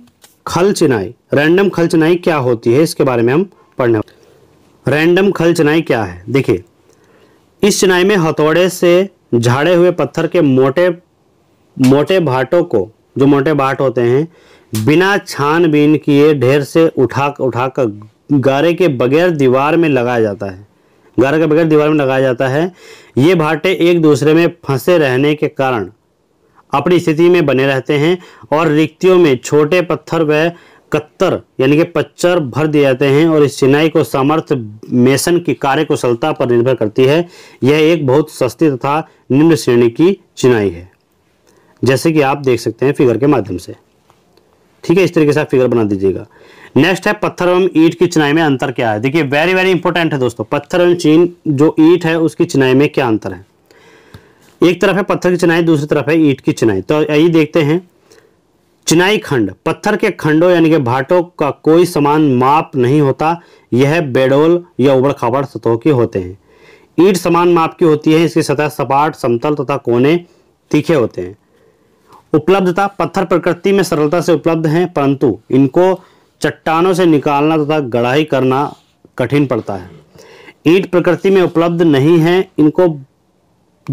खल चिनाई रैंडम खल चिनाई क्या होती है इसके बारे में हम पढ़ने रैंडम खल चिनाई क्या है देखिए इस चिनाई में हथौड़े से झाड़े हुए पत्थर के मोटे मोटे भाटों को जो मोटे भाट होते हैं बिना छानबीन किए ढेर से उठा उठाकर गारे के बगैर दीवार में लगाया जाता है गारे के बगैर दीवार में लगाया जाता है ये भाटे एक दूसरे में फंसे रहने के कारण अपनी स्थिति में बने रहते हैं और रिक्तियों में छोटे पत्थर व कत्तर यानी कि पच्चर भर दिए जाते हैं और इस चिनाई को सामर्थ्य मेसन की कार्य कुशलता पर निर्भर करती है यह एक बहुत सस्ती तथा निम्न श्रेणी की चिनाई है जैसे कि आप देख सकते हैं फिगर के माध्यम से ठीक है इस तरीके से आप फिगर बना दीजिएगा नेक्स्ट है पत्थर एवं ईट की चिनाई में अंतर क्या है देखिए वेरी वेरी इंपॉर्टेंट है दोस्तों पत्थर एवं चीन जो ईट है उसकी चिनाई में क्या अंतर है एक तरफ है पत्थर की चिनाई दूसरी तरफ है ईट की चिनाई तो यही देखते हैं चिनाई खंड पत्थर के खंडों यानी कि भाटों का कोई समान माप नहीं होता यह बेडोल या उबड़ खाबड़ सतहों के होते हैं ईट समान माप की होती है इसकी सतह सपाट समतल तथा कोने तीखे होते हैं उपलब्धता पत्थर प्रकृति में सरलता से उपलब्ध हैं परंतु इनको चट्टानों से निकालना तथा गढ़ाई करना कठिन पड़ता है ईट प्रकृति में उपलब्ध नहीं है इनको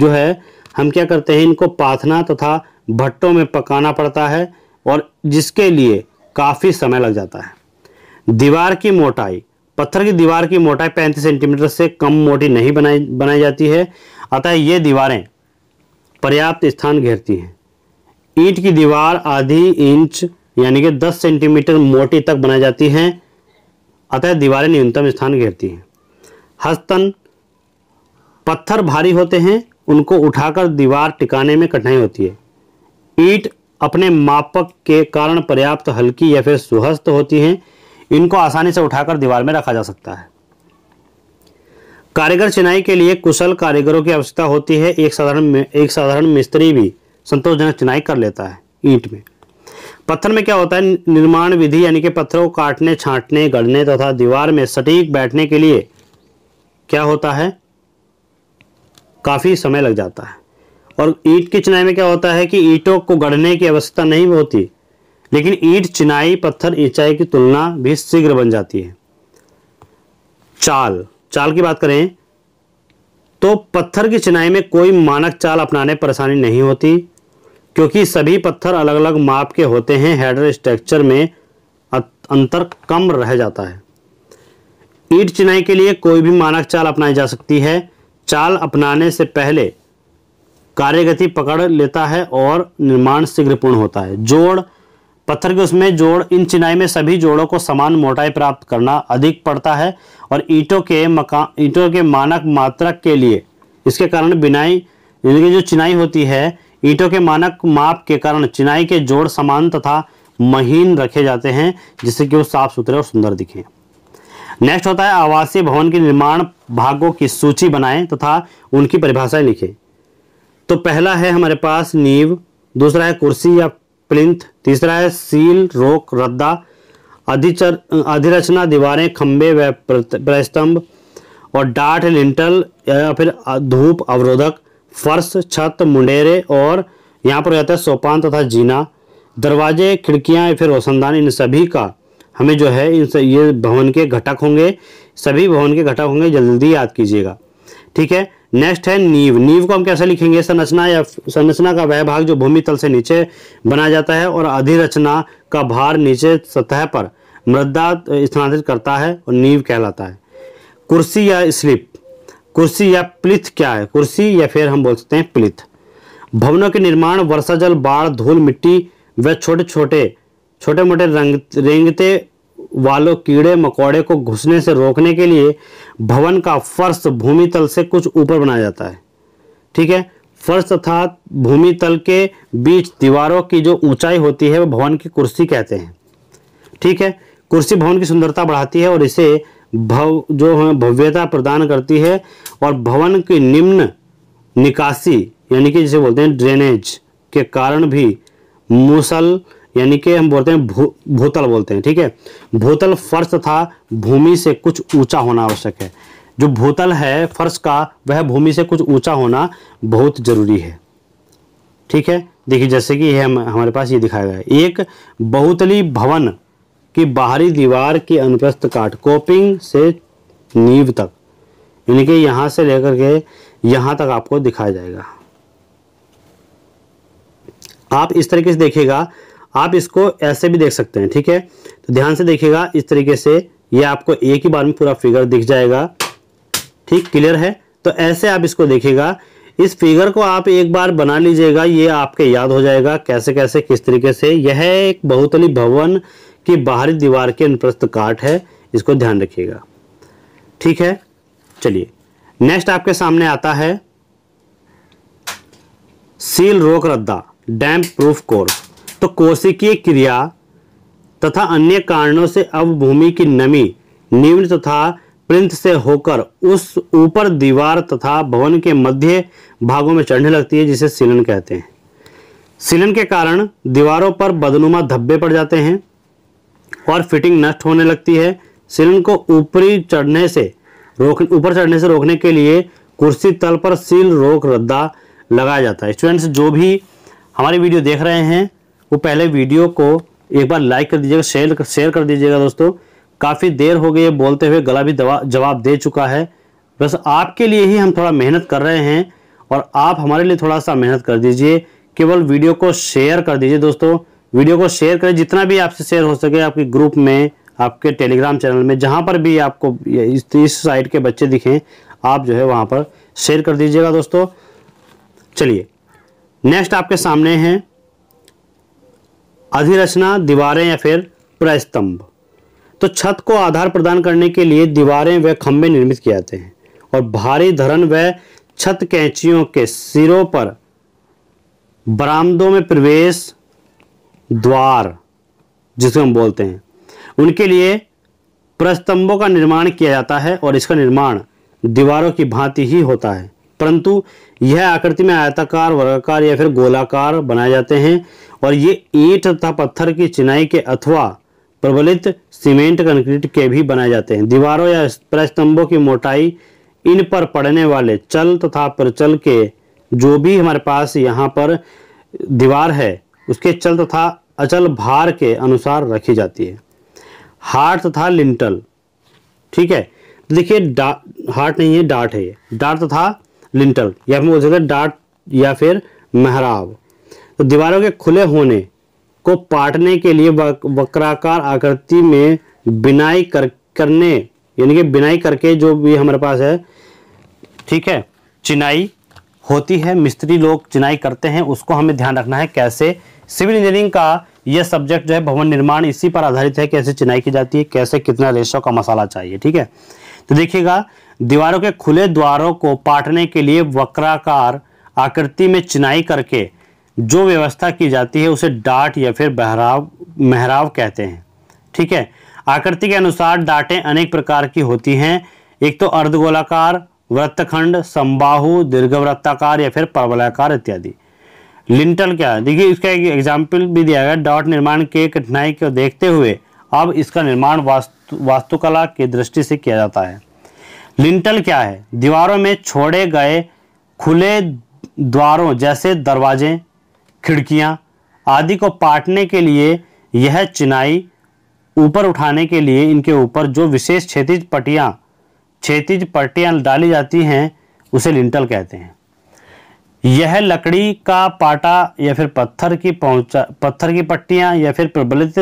जो है हम क्या करते हैं इनको पाथना तथा भट्टों में पकाना पड़ता है और जिसके लिए काफ़ी समय लग जाता है दीवार की मोटाई पत्थर की दीवार की मोटाई 35 सेंटीमीटर से कम मोटी नहीं बनाई बनाई जाती है अतः ये दीवारें पर्याप्त स्थान घेरती हैं ईंट की दीवार आधी इंच यानी कि 10 सेंटीमीटर मोटी तक बनाई जाती हैं अतः दीवारें न्यूनतम स्थान घेरती हैं हस्तन पत्थर भारी होते हैं उनको उठाकर दीवार टिकाने में कठिनाई होती है ईंट अपने मापक के कारण पर्याप्त हल्की या फिर सुहस्त होती हैं इनको आसानी से उठाकर दीवार में रखा जा सकता है कारीगर चिनाई के लिए कुशल कारीगरों की आवश्यकता होती है एक साधारण एक साधारण मिस्त्री भी संतोषजनक चिनाई कर लेता है ईंट में पत्थर में क्या होता है निर्माण विधि यानी कि पत्थरों को काटने छांटने गढ़ने तथा दीवार में सटीक बैठने के लिए क्या होता है काफ़ी समय लग जाता है और ईट की चिनाई में क्या होता है कि ईटों को गढ़ने की आवश्यकता नहीं होती लेकिन ईट चिनाई पत्थर ईचाई की तुलना भी शीघ्र बन जाती है चाल चाल की बात करें तो पत्थर की चिनाई में कोई मानक चाल अपनाने परेशानी नहीं होती क्योंकि सभी पत्थर अलग अलग माप के होते हैं हेडर स्ट्रक्चर में अंतर कम रह जाता है ईट चिनाई के लिए कोई भी मानक चाल अपनाई जा सकती है चाल अपनाने से पहले कार्यगति पकड़ लेता है और निर्माण शीघ्र पूर्ण होता है जोड़ पत्थर के उसमें जोड़ इन चिनाई में सभी जोड़ों को समान मोटाई प्राप्त करना अधिक पड़ता है और ईंटों के मकान ईंटों के मानक मात्रक के लिए इसके कारण बिनाई यानी कि जो चिनाई होती है ईंटों के मानक माप के कारण चिनाई के जोड़ समान तथा महीन रखे जाते हैं जिससे कि वो साफ सुथरे और सुंदर दिखें नेक्स्ट होता है आवासीय भवन के निर्माण भागों की सूची बनाएं तथा उनकी परिभाषाएं लिखें तो पहला है हमारे पास नींव दूसरा है कुर्सी या प्लिंथ तीसरा है सील रोक रद्दा अधिचर अधिरचना दीवारें खंबे व प्रस्तंभ और डाट लिंटल या फिर धूप अवरोधक फर्श छत मुंडेरे और यहाँ पर हो जाता है सोपान तथा जीना दरवाजे खिड़कियाँ या फिर रोशनदान इन सभी का हमें जो है इन ये भवन के घटक होंगे सभी भवन के घटक होंगे जल्दी याद कीजिएगा ठीक है नेक्स्ट है नींव नींव को हम कैसे लिखेंगे संरचना या संरचना का वह भाग जो भूमि तल से नीचे बना जाता है और अधिरचना का भार नीचे सतह पर मृदा स्थानांतरित करता है और नींव कहलाता है कुर्सी या स्लिप कुर्सी या प्लिथ क्या है कुर्सी या फिर हम बोल सकते हैं प्लिथ भवनों के निर्माण वर्षा जल बाढ़ धूल मिट्टी व छोटे छोटे छोटे मोटे रंग रेंगते वालों कीड़े मकोड़े को घुसने से रोकने के लिए भवन का फर्श भूमि तल से कुछ ऊपर बनाया जाता है ठीक है फर्श अर्थात भूमि तल के बीच दीवारों की जो ऊंचाई होती है वो भवन की कुर्सी कहते हैं ठीक है कुर्सी भवन की सुंदरता बढ़ाती है और इसे भव जो है भव्यता प्रदान करती है और भवन की निम्न निकासी यानी कि जिसे बोलते हैं ड्रेनेज के कारण भी मूसल यानी कि हम बोलते हैं भू भूतल बोलते हैं ठीक है भूतल फर्श तथा भूमि से कुछ ऊंचा होना आवश्यक है जो भूतल है फर्श का वह भूमि से कुछ ऊंचा होना बहुत जरूरी है ठीक है देखिए जैसे कि हम हमारे पास ये दिखाया गया है एक बहुतली भवन की बाहरी दीवार की अनुप्रस्थ काट कोपिंग से नींव तक यानी कि यहाँ से लेकर के यहाँ तक आपको दिखाया जाएगा आप इस तरीके से देखिएगा आप इसको ऐसे भी देख सकते हैं ठीक है तो ध्यान से देखिएगा इस तरीके से ये आपको एक ही बार में पूरा फिगर दिख जाएगा ठीक क्लियर है तो ऐसे आप इसको देखिएगा इस फिगर को आप एक बार बना लीजिएगा ये आपके याद हो जाएगा कैसे कैसे किस तरीके से यह एक बहुतली भवन की बाहरी दीवार के अनुप्रस्थ काट है इसको ध्यान रखिएगा ठीक है चलिए नेक्स्ट आपके सामने आता है सील रोक रद्दा डैम्प प्रूफ कोर्स तो कोशिकीय क्रिया तथा अन्य कारणों से अब भूमि की नमी निम्न तथा प्रिंत से होकर उस ऊपर दीवार तथा भवन के मध्य भागों में चढ़ने लगती है जिसे सिलन कहते हैं सिलन के कारण दीवारों पर बदनुमा धब्बे पड़ जाते हैं और फिटिंग नष्ट होने लगती है सिलन को ऊपरी चढ़ने से रोक ऊपर चढ़ने से रोकने के लिए कुर्सी तल पर सील रोक रद्दा लगाया जाता है स्टूडेंट्स जो भी हमारी वीडियो देख रहे हैं वो पहले वीडियो को एक बार लाइक कर दीजिएगा शेयर शेयर कर दीजिएगा दोस्तों काफ़ी देर हो गई है बोलते हुए गला भी जवाब दे चुका है बस आपके लिए ही हम थोड़ा मेहनत कर रहे हैं और आप हमारे लिए थोड़ा सा मेहनत कर दीजिए केवल वीडियो को शेयर कर दीजिए दोस्तों वीडियो को शेयर करें जितना भी आपसे शेयर हो सके आपके ग्रुप में आपके टेलीग्राम चैनल में जहाँ पर भी आपको इस इस साइड के बच्चे दिखें आप जो है वहाँ पर शेयर कर दीजिएगा दोस्तों चलिए नेक्स्ट आपके सामने हैं अधिरचना दीवारें या फिर प्रस्तंभ तो छत को आधार प्रदान करने के लिए दीवारें व खम्भे निर्मित किए जाते हैं और भारी धरन व छत कैंचियों के सिरों पर बरामदों में प्रवेश द्वार जिसे हम बोलते हैं उनके लिए प्रस्तंभों का निर्माण किया जाता है और इसका निर्माण दीवारों की भांति ही होता है परंतु यह आकृति में आयताकार वर्गाकार या फिर गोलाकार बनाए जाते हैं और ये ईट तथा पत्थर की चिनाई के अथवा प्रबलित सीमेंट कंक्रीट के भी बनाए जाते हैं दीवारों या प्रस्तंभों की मोटाई इन पर पड़ने वाले चल तथा प्रचल के जो भी हमारे पास यहाँ पर दीवार है उसके चल तथा अचल भार के अनुसार रखी जाती है हार्ट तथा लिंटल ठीक है देखिए डा हार्ट नहीं है डाट है ये डाट तथा लिंटल या फिर बोल सकते डाट या फिर महराब तो दीवारों के खुले होने को पाटने के लिए वक्राकार आकृति में बिनाई कर करने यानी कि बिनाई करके जो भी हमारे पास है ठीक है चिनाई होती है मिस्त्री लोग चिनाई करते हैं उसको हमें ध्यान रखना है कैसे सिविल इंजीनियरिंग का यह सब्जेक्ट जो है भवन निर्माण इसी पर आधारित है कैसे चिनाई की जाती है कैसे कितना रेशों का मसाला चाहिए ठीक है तो देखिएगा दीवारों के खुले द्वारों को पाटने के लिए वक्राकार आकृति में चिनाई करके जो व्यवस्था की जाती है उसे डाट या फिर बहराव महराव कहते हैं ठीक है आकृति के अनुसार डाटें अनेक प्रकार की होती हैं एक तो अर्धगोलाकार वृत्तखंड संबाहु दीर्घवृत्ताकार या फिर परवलाकार इत्यादि लिंटल क्या है देखिए इसका एक एग्जाम्पल भी दिया गया डॉट निर्माण के कठिनाई को देखते हुए अब इसका निर्माण वास्तु वास्तुकला की दृष्टि से किया जाता है लिंटल क्या है दीवारों में छोड़े गए खुले द्वारों जैसे दरवाजे खिड़कियाँ आदि को पाटने के लिए यह चिनाई ऊपर उठाने के लिए इनके ऊपर जो विशेष क्षतिज पट्टियाँ क्षेत्रज पट्टियाँ डाली जाती हैं उसे लिंटल कहते हैं यह लकड़ी का पाटा या फिर पत्थर की पहुँचा पत्थर की पट्टियाँ या फिर प्रबलित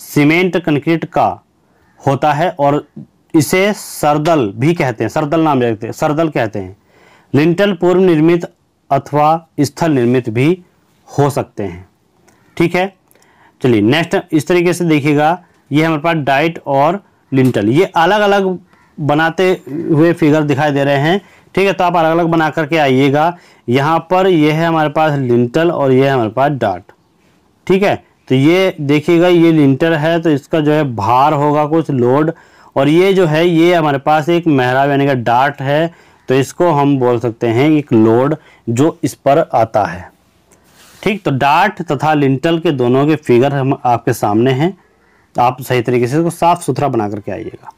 सीमेंट कंक्रीट का होता है और इसे सरदल भी कहते हैं सरदल नाम रखते हैं सरदल कहते हैं लिंटल पूर्व निर्मित अथवा स्थल निर्मित भी हो सकते हैं ठीक है चलिए नेक्स्ट इस तरीके से देखिएगा ये हमारे पास डाइट और लिंटल ये अलग अलग बनाते हुए फिगर दिखाई दे रहे हैं ठीक है तो आप अलग अलग बना करके आइएगा यहाँ पर यह है हमारे पास लिंटल और यह हमारे पास डाट ठीक है तो ये देखिएगा ये लिंटल है तो इसका जो है भार होगा कुछ लोड और ये जो है ये हमारे पास एक मेहराब यानी कि डाट है तो इसको हम बोल सकते हैं एक लोड जो इस पर आता है ठीक तो डार्ट तथा लिंटल के दोनों के फिगर हम आपके सामने हैं तो आप सही तरीके से इसको साफ सुथरा बना करके आइएगा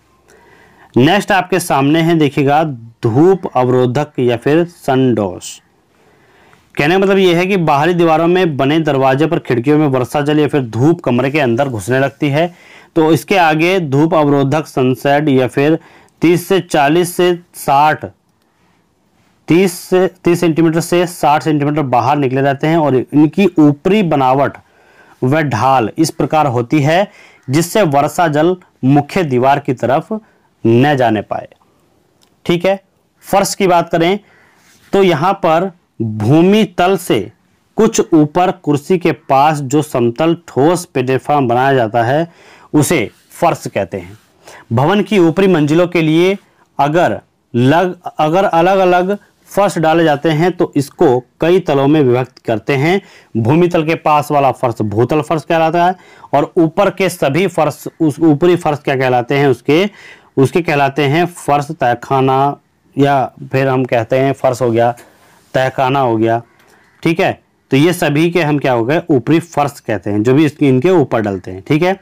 नेक्स्ट आपके सामने है देखिएगा धूप अवरोधक या फिर सनडोस कहने का मतलब यह है कि बाहरी दीवारों में बने दरवाजे पर खिड़कियों में वर्षा जल या फिर धूप कमरे के अंदर घुसने लगती है तो इसके आगे धूप अवरोधक सनसेट या फिर 30 से 40 से तीस से तीस सेंटीमीटर से साठ सेंटीमीटर बाहर निकले रहते हैं और इनकी ऊपरी बनावट व ढाल इस प्रकार होती है जिससे वर्षा जल मुख्य दीवार की तरफ न जाने पाए ठीक है फर्श की बात करें तो यहाँ पर भूमि तल से कुछ ऊपर कुर्सी के पास जो समतल ठोस प्लेटफॉर्म बनाया जाता है उसे फर्श कहते हैं भवन की ऊपरी मंजिलों के लिए अगर लग अगर अलग अलग फर्श डाले जाते हैं तो इसको कई तलों में विभक्त करते हैं भूमितल के पास वाला फर्श भूतल फर्श कहलाता है और ऊपर के सभी फर्श उस ऊपरी फर्श क्या कहलाते हैं उसके उसके कहलाते हैं फर्श तहखाना या फिर हम कहते हैं फर्श हो गया तहखाना हो गया ठीक है तो ये सभी के हम क्या हो गए ऊपरी फर्श कहते हैं जो भी इसके इनके ऊपर डलते हैं ठीक है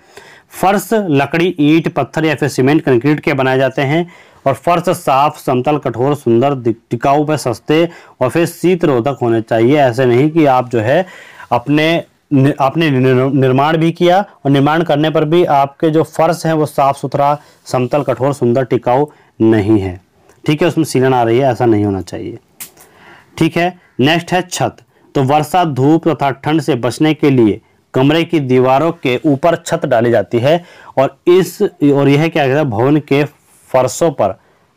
फर्श लकड़ी ईट पत्थर या फिर सीमेंट कंक्रीट के बनाए जाते हैं और फर्श साफ समतल कठोर सुंदर टिकाऊ पर सस्ते और फिर शीत रोधक होने चाहिए ऐसे नहीं कि आप जो है अपने आपने निर्माण भी किया और निर्माण करने पर भी आपके जो फर्श हैं वो साफ़ सुथरा समतल कठोर सुंदर टिकाऊ नहीं है ठीक है उसमें सीलन आ रही है ऐसा नहीं होना चाहिए ठीक है नेक्स्ट है छत तो वर्षा धूप तथा ठंड से बचने के लिए कमरे की दीवारों के ऊपर छत डाली जाती है और इस और यह क्या कहता है भवन के फर्शों पर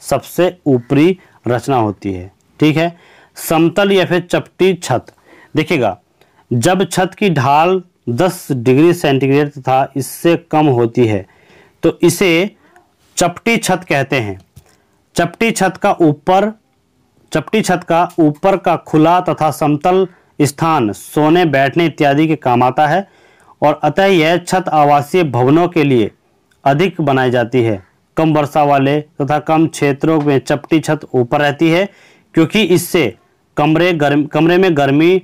सबसे ऊपरी रचना होती है ठीक है समतल या फिर चपटी छत देखिएगा जब छत की ढाल 10 डिग्री सेंटीग्रेड तथा इससे कम होती है तो इसे चपटी छत कहते हैं चपटी छत का ऊपर चपटी छत का ऊपर का खुला तथा समतल स्थान सोने बैठने इत्यादि के काम आता है और अतः यह छत आवासीय भवनों के लिए अधिक बनाई जाती है कम वर्षा वाले तथा तो कम क्षेत्रों में चपटी छत ऊपर रहती है क्योंकि इससे कमरे गर्म कमरे में गर्मी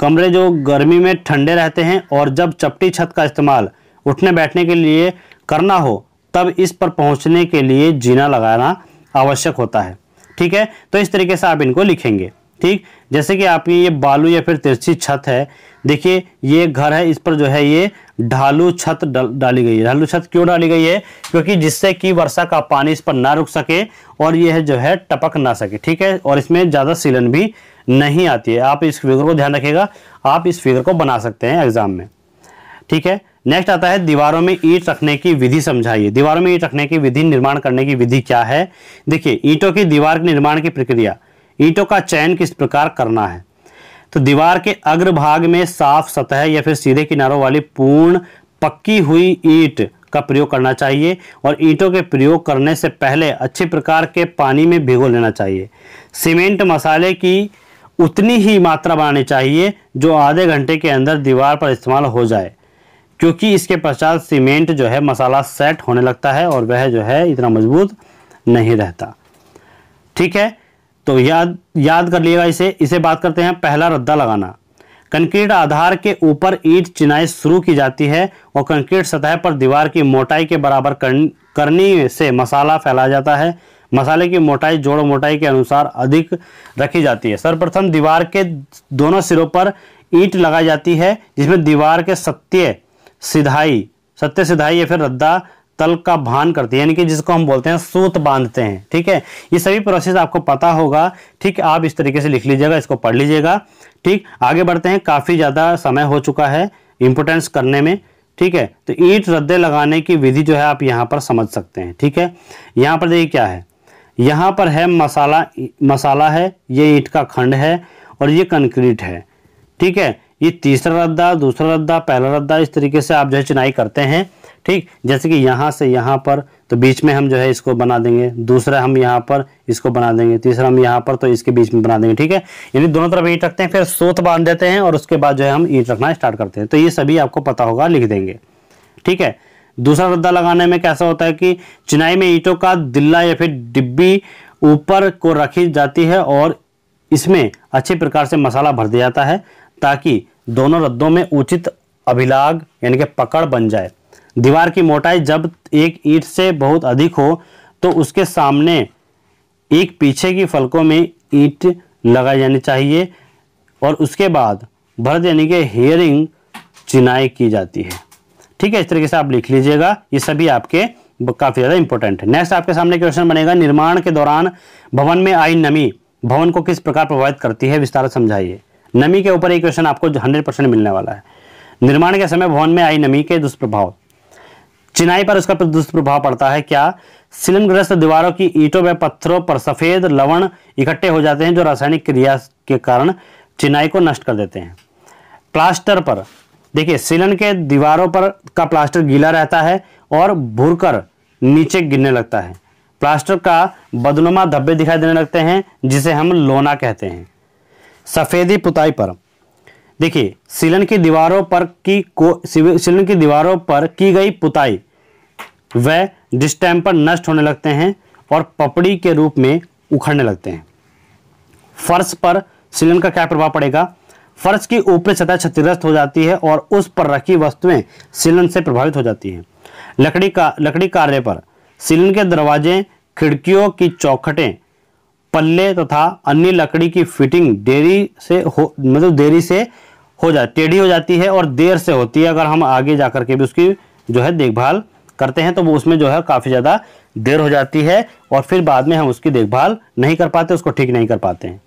कमरे जो गर्मी में ठंडे रहते हैं और जब चपटी छत का इस्तेमाल उठने बैठने के लिए करना हो तब इस पर पहुंचने के लिए जीना लगाना आवश्यक होता है ठीक है तो इस तरीके से आप इनको लिखेंगे ठीक जैसे कि आपकी ये बालू या फिर तिरछी छत है देखिए ये घर है इस पर जो है ये ढालू छत डाली गई है ढालू छत क्यों डाली गई है क्योंकि जिससे कि वर्षा का पानी इस पर ना रुक सके और ये है जो है टपक ना सके ठीक है और इसमें ज़्यादा सीलन भी नहीं आती है आप इस फिगर को ध्यान रखिएगा आप इस फिगर को बना सकते हैं एग्जाम में ठीक है नेक्स्ट आता है दीवारों में ईंट रखने की विधि समझाइए दीवारों में ईंट रखने की विधि निर्माण करने की विधि क्या है देखिए ईंटों की दीवार के निर्माण की प्रक्रिया ईंटों का चयन किस प्रकार करना है तो दीवार के अग्रभाग में साफ सतह या फिर सीधे किनारों वाली पूर्ण पक्की हुई ईंट का प्रयोग करना चाहिए और ईंटों के प्रयोग करने से पहले अच्छे प्रकार के पानी में भिगो लेना चाहिए सीमेंट मसाले की उतनी ही मात्रा बनानी चाहिए जो आधे घंटे के अंदर दीवार पर इस्तेमाल हो जाए क्योंकि इसके पश्चात सीमेंट जो है मसाला सेट होने लगता है और वह जो है इतना मजबूत नहीं रहता ठीक है तो याद याद कर लिएगा इसे इसे बात करते हैं पहला रद्दा लगाना कंक्रीट आधार के ऊपर ईट चिनाई शुरू की जाती है और कंक्रीट सतह पर दीवार की मोटाई के बराबर करने से मसाला फैलाया जाता है मसाले की मोटाई जोड़ मोटाई के अनुसार अधिक रखी जाती है सर्वप्रथम दीवार के दोनों सिरों पर ईट लगाई जाती है जिसमें दीवार के सत्य सिधाई सत्य सिधाई या फिर रद्दा तल का भान करती है यानी कि जिसको हम बोलते हैं सूत बांधते हैं ठीक है ये सभी प्रोसेस आपको पता होगा ठीक आप इस तरीके से लिख लीजिएगा इसको पढ़ लीजिएगा ठीक आगे बढ़ते हैं काफ़ी ज़्यादा समय हो चुका है इम्पोर्टेंस करने में ठीक है तो ईट रद्दे लगाने की विधि जो है आप यहाँ पर समझ सकते हैं ठीक है यहाँ पर देखिए क्या है यहाँ पर है मसाला मसाला है ये ईट का खंड है और ये कंक्रीट है ठीक है ये तीसरा रद्दा दूसरा रद्दा पहला रद्दा इस तरीके से आप जो है चुनाई करते हैं ठीक जैसे कि यहाँ से यहाँ पर तो बीच में हम जो है इसको बना देंगे दूसरा हम यहाँ पर इसको बना देंगे तीसरा हम यहाँ पर तो इसके बीच में बना देंगे ठीक है यानी दोनों तरफ ईट रखते हैं फिर सोत बांध देते हैं और उसके बाद जो है हम ईट रखना स्टार्ट करते हैं तो ये सभी आपको पता होगा लिख देंगे ठीक है दूसरा रद्दा लगाने में कैसा होता है कि चिनाई में ईटों का दिल्ला या फिर डिब्बी ऊपर को रखी जाती है और इसमें अच्छे प्रकार से मसाला भर दिया जाता है ताकि दोनों रद्दों में उचित अभिलाग यानी कि पकड़ बन जाए दीवार की मोटाई जब एक ईट से बहुत अधिक हो तो उसके सामने एक पीछे की फलकों में ईट लगाई जानी चाहिए और उसके बाद भरत यानी कि हेयरिंग चिनाई की जाती है ठीक है इस तरीके से आप लिख लीजिएगा ये सभी आपके काफ़ी ज़्यादा इंपॉर्टेंट है नेक्स्ट आपके सामने क्वेश्चन बनेगा निर्माण के दौरान भवन में आई नमी भवन को किस प्रकार प्रभावित करती है विस्तार समझाइए नमी के ऊपर ये क्वेश्चन आपको हंड्रेड परसेंट मिलने वाला है निर्माण के समय भवन में आई नमी के दुष्प्रभाव चिनाई पर उसका दुष्प्रभाव पड़ता है क्या सिलनग्रस्त दीवारों की ईटों में पत्थरों पर सफ़ेद लवण इकट्ठे हो जाते हैं जो रासायनिक क्रिया के कारण चिनाई को नष्ट कर देते हैं प्लास्टर पर देखिए सिलन के दीवारों पर का प्लास्टर गीला रहता है और भूरकर नीचे गिरने लगता है प्लास्टर का बदनुमा धब्बे दिखाई देने लगते हैं जिसे हम लोना कहते हैं सफ़ेदी पुताई पर देखिए सिलन की दीवारों पर की को सिलन की दीवारों पर की गई पुताई वह डिस्टेम्पर नष्ट होने लगते हैं और पपड़ी के रूप में उखड़ने लगते हैं फर्श पर सिलन का क्या प्रभाव पड़ेगा फर्श की ऊपरी सतह क्षतिग्रस्त हो जाती है और उस पर रखी वस्तुएं सिलन से प्रभावित हो जाती हैं लकड़ी का लकड़ी कार्य पर सिलन के दरवाजे खिड़कियों की चौखटें पल्ले तथा तो अन्य लकड़ी की फिटिंग देरी से हो मतलब देरी से हो जाती टेढ़ी हो जाती है और देर से होती है अगर हम आगे जा के भी उसकी जो है देखभाल करते हैं तो वो उसमें जो है काफ़ी ज़्यादा देर हो जाती है और फिर बाद में हम उसकी देखभाल नहीं कर पाते उसको ठीक नहीं कर पाते हैं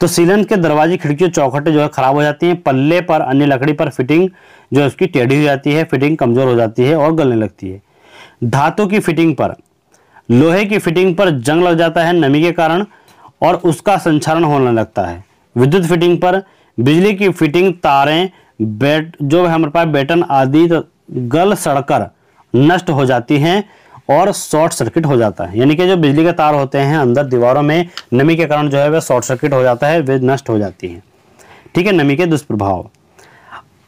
तो सीलन के दरवाजे खिड़कियों चौखटें जो है खराब हो जाती हैं पल्ले पर अन्य लकड़ी पर फिटिंग जो है उसकी टेढ़ी हो जाती है फिटिंग कमज़ोर हो जाती है और गलने लगती है धातु की फिटिंग पर लोहे की फिटिंग पर जंग लग जाता है नमी के कारण और उसका संचालन होने लगता है विद्युत फिटिंग पर बिजली की फिटिंग तारें बैट जो हमारे पास बैटन आदि तो गल सड़कर नष्ट हो जाती हैं और शॉर्ट सर्किट हो जाता है यानी कि जो बिजली के तार होते हैं अंदर दीवारों में नमी के कारण जो है वह शॉर्ट सर्किट हो जाता है वे नष्ट हो जाती हैं ठीक है नमी के दुष्प्रभाव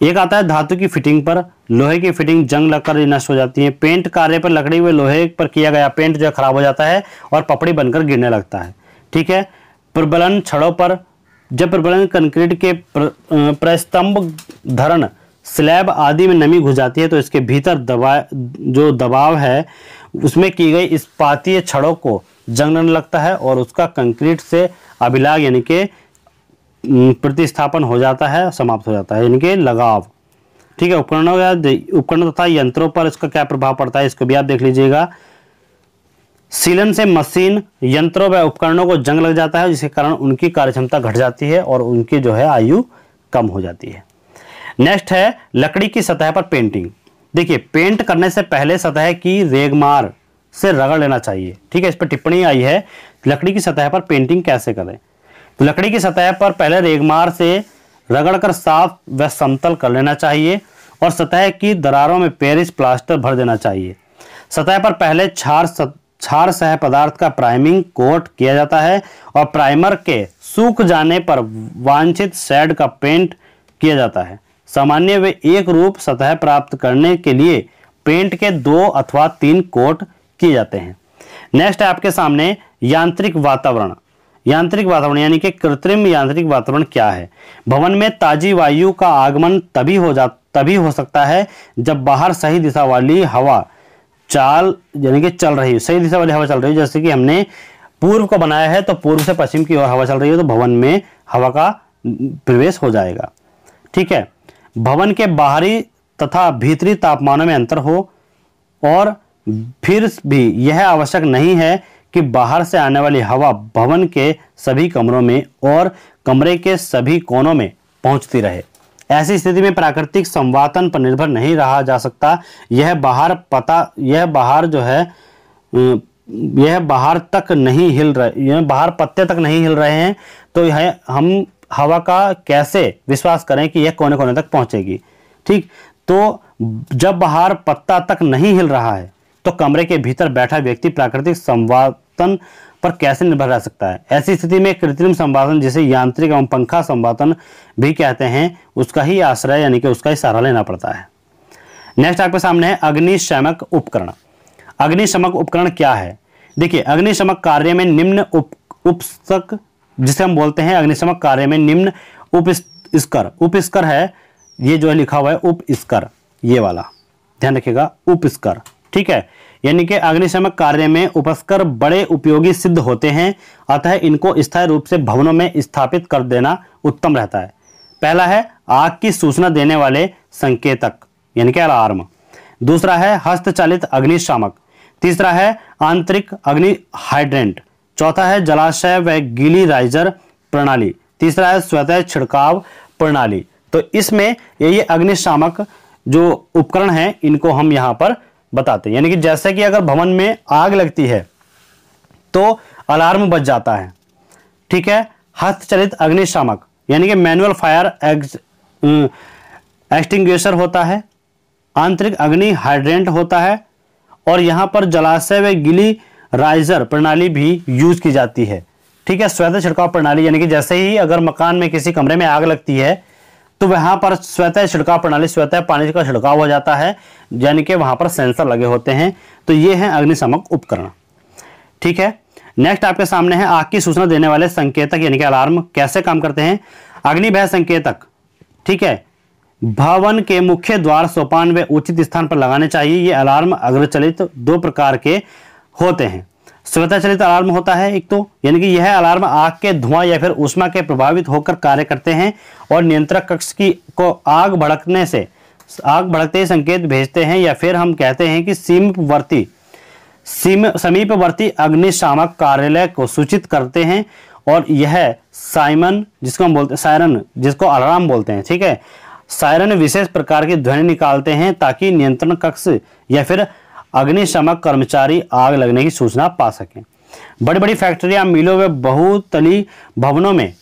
एक आता है धातु की फिटिंग पर लोहे की फिटिंग जंग लगकर नष्ट हो जाती है पेंट कार्य पर लकड़ी हुए लोहे पर किया गया पेंट जो है खराब हो जाता है और पपड़ी बनकर गिरने लगता है ठीक है प्रबलन छड़ों पर जब प्रबलन कंक्रीट के प्रस्तंभ धरण स्लैब आदि में नमी घुस जाती है तो इसके भीतर दबा जो दबाव है उसमें की गई पातीय छड़ों को जंग लगने लगता है और उसका कंक्रीट से अभिलाग यानी कि प्रतिस्थापन हो जाता है समाप्त हो जाता है यानी कि लगाव ठीक है उपकरणों उपकरण तथा यंत्रों पर इसका क्या प्रभाव पड़ता है इसको भी आप देख लीजिएगा सीलन से मशीन यंत्रों व उपकरणों को जंग लग जाता है जिसके कारण उनकी कार्यक्षमता घट जाती है और उनकी जो है आयु कम हो जाती है नेक्स्ट है लकड़ी की सतह पर पेंटिंग देखिए पेंट करने से पहले सतह की रेगमार से रगड़ लेना चाहिए ठीक है इस पर टिप्पणी आई है लकड़ी की सतह पर पेंटिंग कैसे करें तो लकड़ी की सतह पर पहले रेगमार से रगड़ कर साफ व समतल कर लेना चाहिए और सतह की दरारों में पेरिस प्लास्टर भर देना चाहिए सतह पर पहले छार छार सह पदार्थ का प्राइमिंग कोट किया जाता है और प्राइमर के सूख जाने पर वांछित शेड का पेंट किया जाता है सामान्य वे एक रूप सतह प्राप्त करने के लिए पेंट के दो अथवा तीन कोट किए जाते हैं नेक्स्ट है आपके सामने यांत्रिक वातावरण यांत्रिक वातावरण यानी कि कृत्रिम यांत्रिक वातावरण क्या है भवन में ताजी वायु का आगमन तभी हो जा तभी हो सकता है जब बाहर सही दिशा वाली हवा चाल यानी कि चल रही सही दिशा वाली हवा चल रही है जैसे कि हमने पूर्व को बनाया है तो पूर्व से पश्चिम की ओर हवा चल रही है तो भवन में हवा का प्रवेश हो जाएगा ठीक है भवन के बाहरी तथा भीतरी तापमानों में अंतर हो और फिर भी यह आवश्यक नहीं है कि बाहर से आने वाली हवा भवन के सभी कमरों में और कमरे के सभी कोनों में पहुंचती रहे ऐसी स्थिति में प्राकृतिक संवातन पर निर्भर नहीं रहा जा सकता यह बाहर पता यह बाहर जो है यह बाहर तक नहीं हिल रहे यह बाहर पत्ते तक नहीं हिल रहे हैं तो यह हम हवा का कैसे विश्वास करें कि यह कोने कोने तक पहुंचेगी ठीक तो जब बाहर पत्ता तक नहीं हिल रहा है तो कमरे के भीतर बैठा व्यक्ति प्राकृतिक संवादन पर कैसे निर्भर रह सकता है ऐसी स्थिति में कृत्रिम संवादन जिसे यांत्रिक एवं पंखा संवादन भी कहते हैं उसका ही आश्रय यानी कि उसका ही सहारा लेना पड़ता है नेक्स्ट आपके सामने है अग्निशमक उपकरण अग्निशमक उपकरण क्या है देखिए अग्निशमक कार्य में निम्न उप उपसक जिसे हम बोलते हैं अग्निशमक कार्य में निम्न उप स्कर उप स्कर है ये जो है लिखा हुआ है उप स्कर ये वाला ध्यान रखिएगा उप स्कर ठीक है यानी कि अग्निशमक कार्य में उपस्कर बड़े उपयोगी सिद्ध होते हैं अतः है इनको स्थायी रूप से भवनों में स्थापित कर देना उत्तम रहता है पहला है आग की सूचना देने वाले संकेतक यानी कि अलार्म दूसरा है हस्तचालित अग्निशामक तीसरा है आंतरिक अग्नि हाइड्रेंट चौथा है जलाशय व गीली राइजर प्रणाली तीसरा है स्वतः छिड़काव प्रणाली तो इसमें ये अग्निशामक जो उपकरण हैं इनको हम यहाँ पर बताते हैं यानी कि जैसे कि अगर भवन में आग लगती है तो अलार्म बज जाता है ठीक है हस्तचलित अग्निशामक यानी कि मैनुअल फायर एक्सटिंग्विशर होता है आंतरिक अग्नि हाइड्रेंट होता है और यहाँ पर जलाशय व गिली राइजर प्रणाली भी यूज की जाती है ठीक है स्वतः छिड़काव प्रणाली यानी कि जैसे ही अगर मकान में किसी कमरे में आग लगती है तो वहां पर स्वतः छिड़काव प्रणाली स्वतः पानी का छिड़काव हो जाता है यानी कि वहां पर सेंसर लगे होते हैं तो ये है अग्निशामक उपकरण ठीक है नेक्स्ट आपके सामने है आग की सूचना देने वाले संकेतक यानी कि अलार्म कैसे काम करते हैं अग्निभय संकेतक ठीक है भवन के मुख्य द्वार सोपान व उचित स्थान पर लगाने चाहिए ये अलार्म अग्रचलित दो प्रकार के होते हैं चलित अलार्म होता है एक तो यानी कि यह अलार्म आग के धुआं या फिर उष्मा के प्रभावित होकर कार्य करते हैं और नियंत्रक कक्ष की को आग भड़कने से आग भड़कते ही संकेत भेजते हैं या फिर हम कहते हैं कि सीमवर्ती सीम समीपवर्ती अग्निशामक कार्यालय को सूचित करते हैं और यह साइमन जिसको हम बोलते हैं सायरन जिसको अलार्म बोलते हैं ठीक है सायरन विशेष प्रकार की ध्वनि निकालते हैं ताकि नियंत्रण कक्ष या फिर अग्निशमक कर्मचारी आग लगने की सूचना पा सकें बड़ी बड़ी फैक्ट्रियां मिलों व बहुतली भवनों में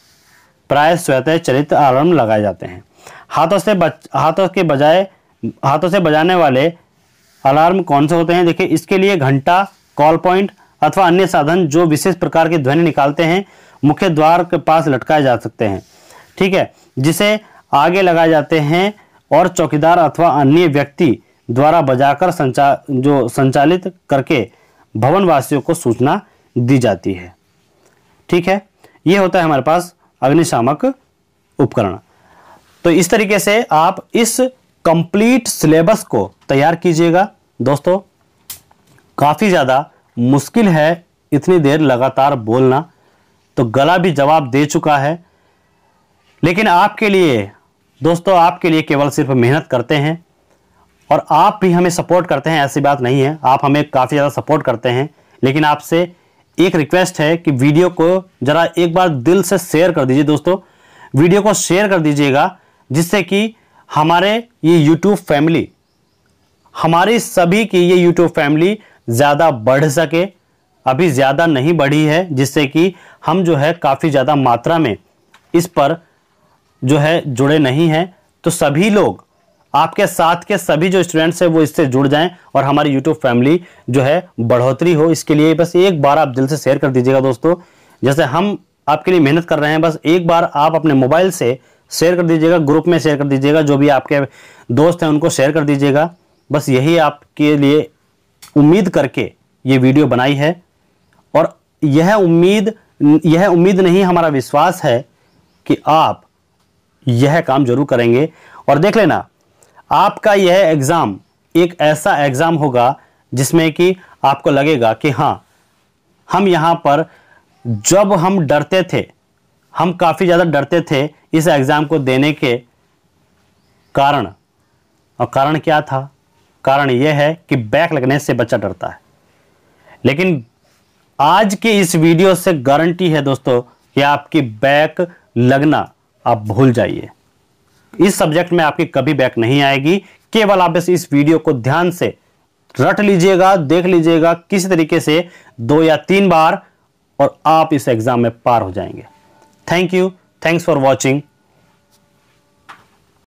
प्राय स्वतः चलित अलार्म लगाए जाते हैं हाथों से बच हाथों के बजाय हाथों से बजाने वाले अलार्म कौन से होते हैं देखिए इसके लिए घंटा कॉल पॉइंट अथवा अन्य साधन जो विशेष प्रकार के ध्वनि निकालते हैं मुख्य द्वार के पास लटकाए जा सकते हैं ठीक है जिसे आगे लगाए जाते हैं और चौकीदार अथवा अन्य व्यक्ति द्वारा बजाकर संचा जो संचालित करके भवन वासियों को सूचना दी जाती है ठीक है ये होता है हमारे पास अग्निशामक उपकरण तो इस तरीके से आप इस कंप्लीट सिलेबस को तैयार कीजिएगा दोस्तों काफ़ी ज़्यादा मुश्किल है इतनी देर लगातार बोलना तो गला भी जवाब दे चुका है लेकिन आपके लिए दोस्तों आपके लिए केवल सिर्फ मेहनत करते हैं और आप भी हमें सपोर्ट करते हैं ऐसी बात नहीं है आप हमें काफ़ी ज़्यादा सपोर्ट करते हैं लेकिन आपसे एक रिक्वेस्ट है कि वीडियो को ज़रा एक बार दिल से शेयर कर दीजिए दोस्तों वीडियो को शेयर कर दीजिएगा जिससे कि हमारे ये यूट्यूब फैमिली हमारी सभी की ये यूट्यूब फैमिली ज़्यादा बढ़ सके अभी ज़्यादा नहीं बढ़ी है जिससे कि हम जो है काफ़ी ज़्यादा मात्रा में इस पर जो है जुड़े नहीं हैं तो सभी लोग आपके साथ के सभी जो स्टूडेंट्स हैं वो इससे जुड़ जाएं और हमारी यूट्यूब फैमिली जो है बढ़ोतरी हो इसके लिए बस एक बार आप दिल से शेयर कर दीजिएगा दोस्तों जैसे हम आपके लिए मेहनत कर रहे हैं बस एक बार आप अपने मोबाइल से शेयर कर दीजिएगा ग्रुप में शेयर कर दीजिएगा जो भी आपके दोस्त हैं उनको शेयर कर दीजिएगा बस यही आपके लिए उम्मीद करके ये वीडियो बनाई है और यह उम्मीद यह उम्मीद नहीं हमारा विश्वास है कि आप यह काम जरूर करेंगे और देख लेना आपका यह एग्ज़ाम एक ऐसा एग्ज़ाम होगा जिसमें कि आपको लगेगा कि हाँ हम यहाँ पर जब हम डरते थे हम काफ़ी ज़्यादा डरते थे इस एग्ज़ाम को देने के कारण और कारण क्या था कारण यह है कि बैक लगने से बच्चा डरता है लेकिन आज के इस वीडियो से गारंटी है दोस्तों कि आपकी बैक लगना आप भूल जाइए इस सब्जेक्ट में आपकी कभी बैक नहीं आएगी केवल आप बस इस वीडियो को ध्यान से रट लीजिएगा देख लीजिएगा किस तरीके से दो या तीन बार और आप इस एग्ज़ाम में पार हो जाएंगे thank you thanks for watching